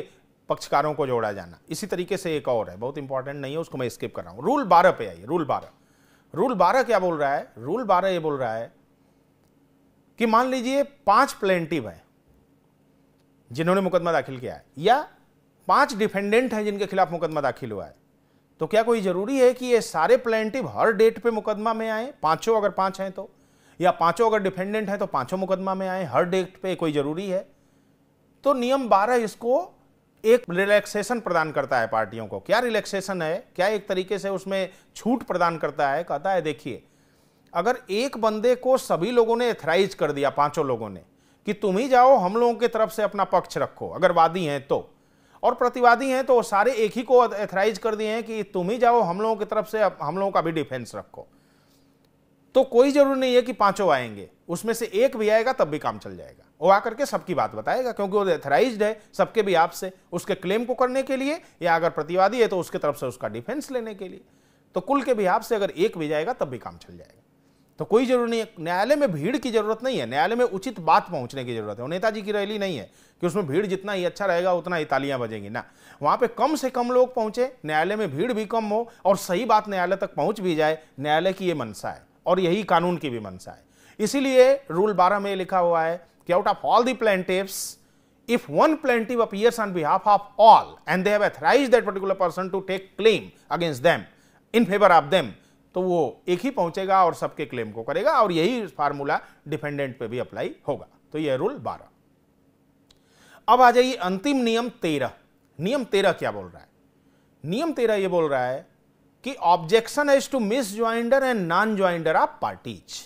पक्षकारों को जोड़ा जाना इसी तरीके से एक और है बहुत इंपॉर्टेंट नहीं है उसको मैं स्किप कर रहा हूं रूल बारह पे आइए रूल बारह रूल बारह क्या बोल रहा है रूल बारह ये बोल रहा है कि मान लीजिए पांच प्लेंटिव है जिन्होंने मुकदमा दाखिल किया है या पांच डिफेंडेंट हैं जिनके खिलाफ मुकदमा दाखिल हुआ है तो क्या कोई जरूरी है कि ये सारे प्लेंटिव हर डेट पे मुकदमा में आए पांचों अगर पांच हैं तो या पांचों अगर डिफेंडेंट हैं तो पांचों मुकदमा में आए हर डेट पे कोई जरूरी है तो नियम बारह इसको एक रिलैक्सेशन प्रदान करता है पार्टियों को क्या रिलैक्सेशन है क्या एक तरीके से उसमें छूट प्रदान करता है कहता है देखिए अगर एक बंदे को सभी लोगों ने एथराइज कर दिया पांचों लोगों ने कि तुम ही जाओ हम लोगों की तरफ से अपना पक्ष रखो अगर वादी हैं तो और प्रतिवादी हैं तो वो सारे एक ही को एथराइज कर दिए हैं कि तुम ही जाओ हम लोगों की तरफ से हम लोगों का भी डिफेंस रखो तो कोई जरूरी नहीं है कि पांचों आएंगे उसमें से एक भी आएगा तब भी काम चल जाएगा वो आकर के सबकी बात बताएगा क्योंकि वो एथराइज है सबके भी आपसे उसके क्लेम को करने के लिए या अगर प्रतिवादी है तो उसके तरफ से उसका डिफेंस लेने के लिए तो कुल के भी आपसे अगर एक भी जाएगा तब भी काम चल जाएगा तो कोई जरूरत नहीं है न्यायालय में भीड़ की जरूरत नहीं है न्यायालय में उचित बात पहुंचने की जरूरत है नेताजी की रैली नहीं है कि उसमें भीड़ जितना ही अच्छा रहेगा उतना ही तालियां बजेंगी ना वहां पे कम से कम लोग पहुंचे न्यायालय में भीड़ भी कम हो और सही बात न्यायालय तक पहुंच भी जाए न्यायालय की ये मनसा है और यही कानून की भी मनसा है इसीलिए रूल बारह में लिखा हुआ है कि out of all the plaintiffs if one plaintiff appears on behalf of all and they have authorized that particular person to take claim against them in favor of तो वो एक ही पहुंचेगा और सबके क्लेम को करेगा और यही फार्मूला डिफेंडेंट पे भी अप्लाई होगा तो यह रूल बारह अब आ जाइए अंतिम नियम तेरह नियम तेरह क्या बोल रहा है नियम तेरह यह बोल रहा है कि objection as to misjoinder and non joinder of parties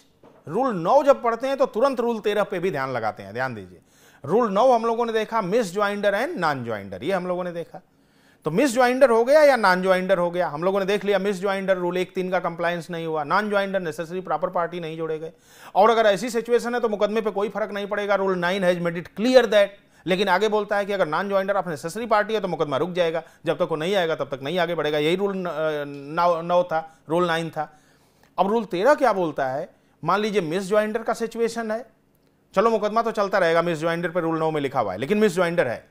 rule नौ जब पढ़ते हैं तो तुरंत रूल तेरह पे भी ध्यान लगाते हैं ध्यान दीजिए रूल नौ हम लोगों ने देखा misjoinder and non joinder ये हम लोगों ने देखा तो मिस ज्वाइंडर हो गया या नॉन ज्वाइंडर हो गया हम लोगों ने देख लिया मिस ज्वाइंडर रूल एक तीन का कंप्लायंस नहीं हुआ non joinder necessary proper party नहीं जोड़े गए और अगर ऐसी सिचुएशन है तो मुकदमे पे कोई फर्क नहीं पड़ेगा rule nine has made it clear that लेकिन आगे बोलता है कि अगर नॉन ज्वाइंडर आप नेसेसरी पार्टी है तो मुकदमा रुक जाएगा जब तक वो नहीं आएगा तब तक नहीं आगे बढ़ेगा यही रूल नौ था रूल नाइन था अब रूल तेरह क्या बोलता है मान लीजिए मिस ज्वाइंडर का सिचुएशन है चलो मुकदमा तो चलता रहेगा मिस ज्वाइंडर पर रूल नौ में लिखा हुआ है लेकिन मिस ज्वाइंडर है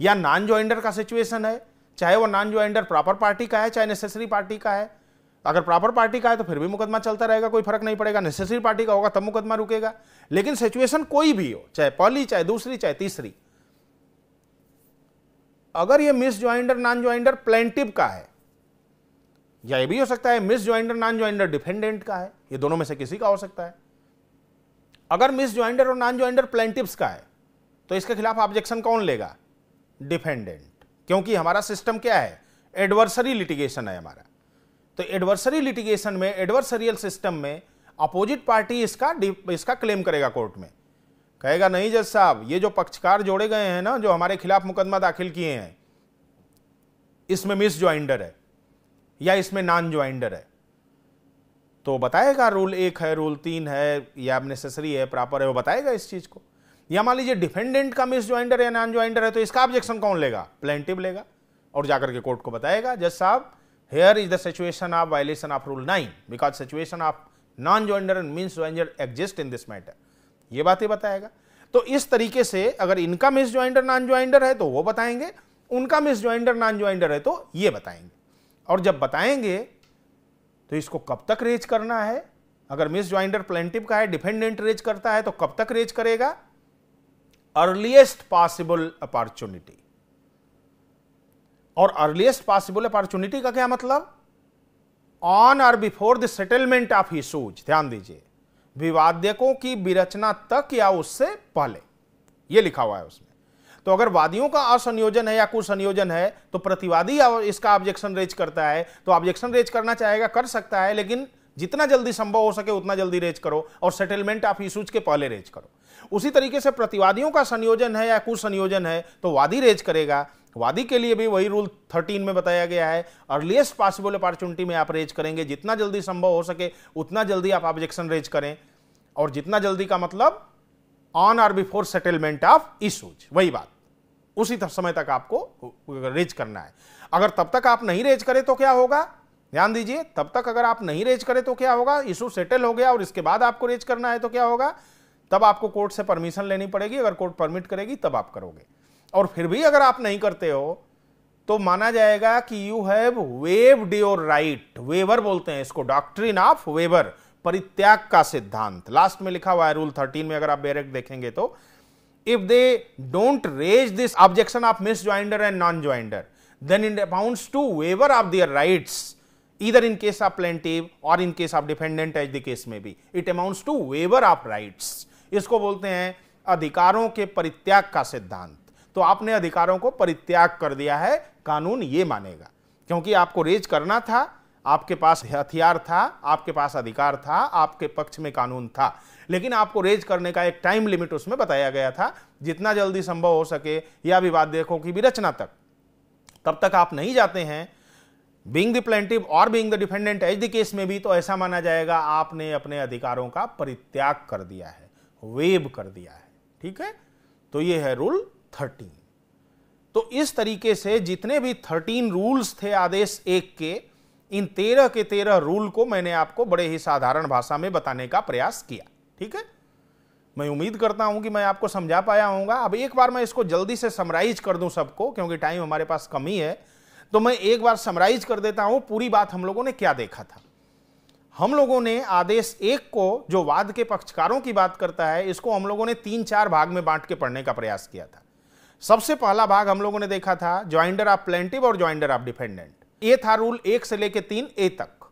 या नॉन ज्वाइंडर का सिचुएशन है चाहे वो नॉन ज्वाइंडर प्रॉपर पार्टी का है चाहे नेसेसरी पार्टी का है अगर प्रॉपर पार्टी का है तो फिर भी मुकदमा चलता रहेगा कोई फर्क नहीं पड़ेगा नेसेसरी पार्टी का होगा तब मुकदमा रुकेगा लेकिन सिचुएशन कोई भी हो चाहे पहली चाहे दूसरी चाहे तीसरी अगर ये misjoinder non joinder plaintiff का है या ये भी हो सकता है misjoinder non joinder defendant का है ये दोनों में से किसी का हो सकता है अगर मिस ज्वाइंडर और नॉन ज्वाइंडर प्लेंटिव का है तो इसके खिलाफ ऑब्जेक्शन कौन लेगा डिफेंडेंट क्योंकि हमारा सिस्टम क्या है एडवर्सरी लिटिगेशन है हमारा तो एडवर्सरी लिटिगेशन में एडवर्सरियल सिस्टम में अपोजिट पार्टी इसका इसका क्लेम करेगा कोर्ट में कहेगा नहीं जज साहब ये जो पक्षकार जोड़े गए हैं ना जो हमारे खिलाफ मुकदमा दाखिल किए हैं इसमें मिस ज्वाइंडर है या इसमें नॉन ज्वाइंडर है तो बताएगा रूल एक है रूल तीन है या नेसेसरी है प्रॉपर है वो बताएगा इस चीज को या मान लीजिए डिफेंडेंट का मिस ज्वाइंडर या नॉन ज्वाइंडर है तो इसका ऑब्जेक्शन कौन लेगा प्लेंटिव लेगा और जाकर के कोर्ट को बताएगा जज साहब here is the situation of violation of rule nine because situation of non joinder and misjoinder exist in this matter ये बातें बताएगा तो इस तरीके से अगर इनका मिस ज्वाइंडर नॉन ज्वाइंडर है तो वो बताएंगे उनका मिस ज्वाइंडर नॉन ज्वाइंडर है तो ये बताएंगे और जब बताएंगे तो इसको कब तक रेज करना है अगर मिस ज्वाइंडर प्लेंटिव का है डिफेंडेंट रेज करता है तो कब तक रेज करेगा अर्लिएस्ट पॉसिबल अपॉर्चुनिटी और अर्लीस्ट पॉसिबल अपॉर्चुनिटी का क्या मतलब on or before the settlement of issues ध्यान दीजिए विवादकों की विरचना तक या उससे पहले यह लिखा हुआ है उसमें तो अगर वादियों का असंयोजन है या कुसंयोजन है तो प्रतिवादी इसका ऑब्जेक्शन रेज करता है तो ऑब्जेक्शन रेज करना चाहेगा कर सकता है लेकिन जितना जल्दी संभव हो सके उतना जल्दी रेज करो और सेटलमेंट ऑफ इशूज के पहले रेज करो उसी तरीके से प्रतिवादियों का संयोजन है या कुछ संयोजन है तो वादी रेज करेगा वादी के लिए भी वही रूल 13 में बताया गया है अर्लीस्ट पॉसिबल अपॉर्चुनिटी में आप रेज करेंगे जितना जल्दी संभव हो सके उतना जल्दी आप ऑब्जेक्शन रेज करें और जितना जल्दी का मतलब on or before settlement of issues वही बात उसी समय तक आपको रेज करना है अगर तब तक आप नहीं रेज करें तो क्या होगा ध्यान दीजिए तब तक अगर आप नहीं रेज करें तो क्या होगा इशू सेटल हो गया और इसके बाद आपको रेज करना है तो क्या होगा तब आपको कोर्ट से परमिशन लेनी पड़ेगी अगर कोर्ट परमिट करेगी तब आप करोगे और फिर भी अगर आप नहीं करते हो तो माना जाएगा कि you have waived your right waiver बोलते हैं इसको डॉक्ट्रिन ऑफ वेवर परित्याग का सिद्धांत लास्ट में लिखा हुआ है रूल थर्टीन में अगर आप डायरेक्ट देखेंगे तो if they don't raise this objection of misjoinder and non joinder then in amounts to waiver of their rights either in case of plaintiff or in case of defendant as the case may be it amounts to waiver of rights इसको बोलते हैं अधिकारों के परित्याग का सिद्धांत तो आपने अधिकारों को परित्याग कर दिया है कानून ये मानेगा क्योंकि आपको रेज करना था आपके पास हथियार था आपके पास अधिकार था आपके पक्ष में कानून था लेकिन आपको रेज करने का एक टाइम लिमिट उसमें बताया गया था जितना जल्दी संभव हो सके या विवाद देखो की विरचना तक तब तक आप नहीं जाते हैं बींग द प्लेंटिव और being the defendant as the case में भी तो ऐसा माना जाएगा आपने अपने अधिकारों का परित्याग कर दिया है वेब कर दिया है ठीक है तो ये है रूल थर्टीन तो इस तरीके से जितने भी थर्टीन रूल्स थे आदेश एक के इन तेरह के तेरह रूल को मैंने आपको बड़े ही साधारण भाषा में बताने का प्रयास किया ठीक है मैं उम्मीद करता हूं कि मैं आपको समझा पाया हूँ अब एक बार मैं इसको जल्दी से समराइज कर दूं सबको क्योंकि टाइम हमारे पास कमी है तो मैं एक बार समराइज कर देता हूं पूरी बात हम लोगों ने क्या देखा था हम लोगों ने आदेश एक को जो वाद के पक्षकारों की बात करता है इसको हम लोगों ने तीन चार भाग में बांट के पढ़ने का प्रयास किया था सबसे पहला भाग हम लोगों ने देखा था ज्वाइंडर ऑफ प्लेंटिव और ज्वाइंडर ऑफ डिफेंडेंट ये था रूल एक से लेकर तीन ए तक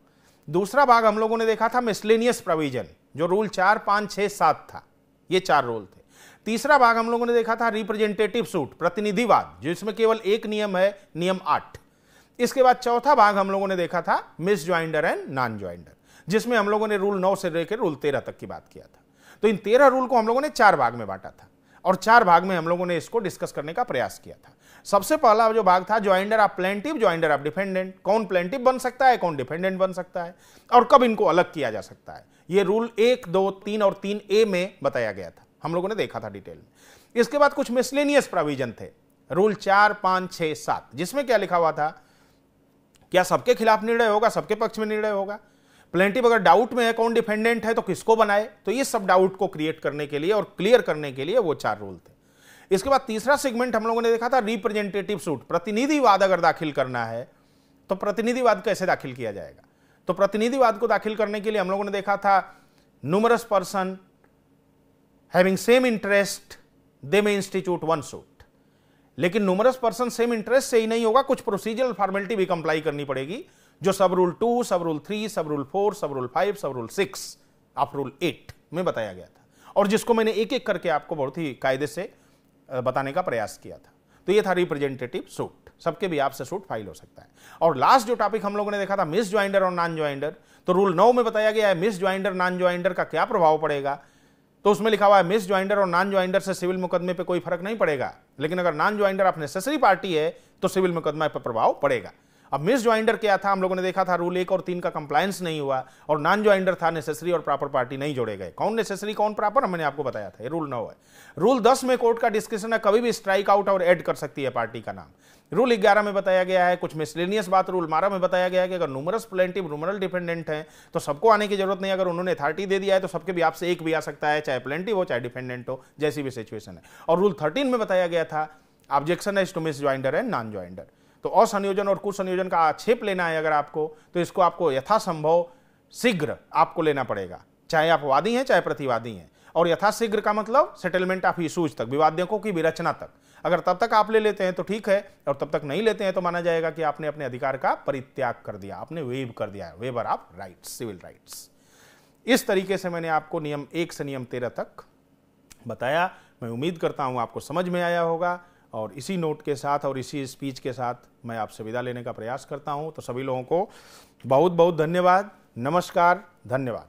दूसरा भाग हम लोगों ने देखा था मिसलेनियस प्रोविजन जो रूल चार पांच छह सात था ये चार रूल थे तीसरा भाग हम लोगों ने देखा था रिप्रेजेंटेटिव सूट प्रतिनिधिवाद जिसमें केवल एक नियम है नियम आठ इसके बाद चौथा भाग हम लोगों ने देखा था misjoinder and non joinder जिसमें हम लोगों ने रूल नौ से लेकर रूल तेरह तक की बात किया था तो इन तेरह रूल को हम लोगों ने चार भाग में बांटा था और चार भाग में हम लोगों ने इसको डिस्कस करने का प्रयास किया था सबसे पहला जो भाग था joinder of plaintiff joinder of defendant कौन प्लेंटिव बन सकता है कौन डिफेंडेंट बन सकता है और कब इनको अलग किया जा सकता है ये रूल एक दो तीन और तीन ए में बताया गया था हम लोगों ने देखा था डिटेल में इसके बाद कुछ मिसलेनियस प्रोविजन थे रूल चार पांच छह सात जिसमें क्या लिखा हुआ था क्या सबके खिलाफ निर्णय होगा सबके पक्ष में निर्णय होगा प्लेंटिव अगर डाउट में है कौन डिफेंडेंट है तो किसको बनाए तो ये सब डाउट को क्रिएट करने के लिए और क्लियर करने के लिए वो चार रोल थे इसके बाद तीसरा सेगमेंट हम लोगों ने देखा था रिप्रेजेंटेटिव सूट प्रतिनिधिवाद अगर दाखिल करना है तो प्रतिनिधिवाद कैसे दाखिल किया जाएगा तो प्रतिनिधिवाद को दाखिल करने के लिए हम लोगों ने देखा था numerous person having same interest they may institute one suit लेकिन नुमरस पर्सन सेम इंटरेस्ट से ही नहीं होगा कुछ प्रोसीजरल फॉर्मेलिटी भी कंप्लाई करनी पड़ेगी जो sub rule two sub rule three sub rule four sub rule five sub rule six आप रूल एट में बताया गया था और जिसको मैंने एक एक करके आपको बहुत ही कायदे से बताने का प्रयास किया था तो ये था रिप्रेजेंटेटिव सूट सबके भी आपसे सूट फाइल हो सकता है और लास्ट जो टॉपिक हम लोगों ने देखा था मिस ज्वाइंडर और नॉन ज्वाइंडर तो रूल नौ में बताया गया है मिस ज्वाइंडर नॉन ज्वाइंडर का क्या प्रभाव पड़ेगा तो उसमें लिखा हुआ है मिस ज्वाइंडर और नॉन ज्वाइंडर से सिविल मुकदमे पे कोई फर्क नहीं पड़ेगा लेकिन अगर नॉन ज्वाइंडर आप नेसेसरी पार्टी है तो सिविल मुकदमा पर प्रभाव पड़ेगा अब मिस ज्वाइंडर क्या था हम लोगों ने देखा था रूल एक और तीन का कंप्लायंस नहीं हुआ और नॉन ज्वाइंडर था नेसेसरी और प्रॉपर पार्टी नहीं जोड़े गए कौन नेसेसरी कौन प्रॉपर मैंने आपको बताया था ये रूल नौ है रूल दस में कोर्ट का डिस्कशन है कभी भी स्ट्राइक आउट और एड कर सकती है पार्टी का नाम रूल ग्यारह में बताया गया है कुछ मिसलेनियस बात रूल बारह में बताया गया है कि अगर नूमरस प्लेंटिव रूमरल डिपेंडेंट हैं तो सबको आने की जरूरत नहीं अगर उन्होंने अथॉरिटी दे दिया है तो सबके भी आपसे एक भी आ सकता है चाहे प्लेंटिव हो चाहे डिपेंडेंट हो जैसी भी सिचुएशन है और रूल थर्टीन में बताया गया था ऑब्जेक्शन है to misjoinder and non joinder तो असंयोजन और कुसंयोजन का आक्षेप लेना है अगर आपको तो इसको आपको यथासंभव शीघ्र आपको लेना पड़ेगा चाहे आप वादी हैं चाहे प्रतिवादी हैं और यथाशीघ्र का मतलब सेटलमेंट ऑफ इशूज तक विवादकों की विरचना तक अगर तब तक आप ले लेते हैं तो ठीक है और तब तक नहीं लेते हैं तो माना जाएगा कि आपने अपने अधिकार का परित्याग कर दिया आपने वेव कर दिया है waiver of rights civil rights इस तरीके से मैंने आपको नियम एक से नियम तेरह तक बताया मैं उम्मीद करता हूं आपको समझ में आया होगा और इसी नोट के साथ और इसी स्पीच के साथ मैं आपसे विदा लेने का प्रयास करता हूँ तो सभी लोगों को बहुत बहुत धन्यवाद नमस्कार धन्यवाद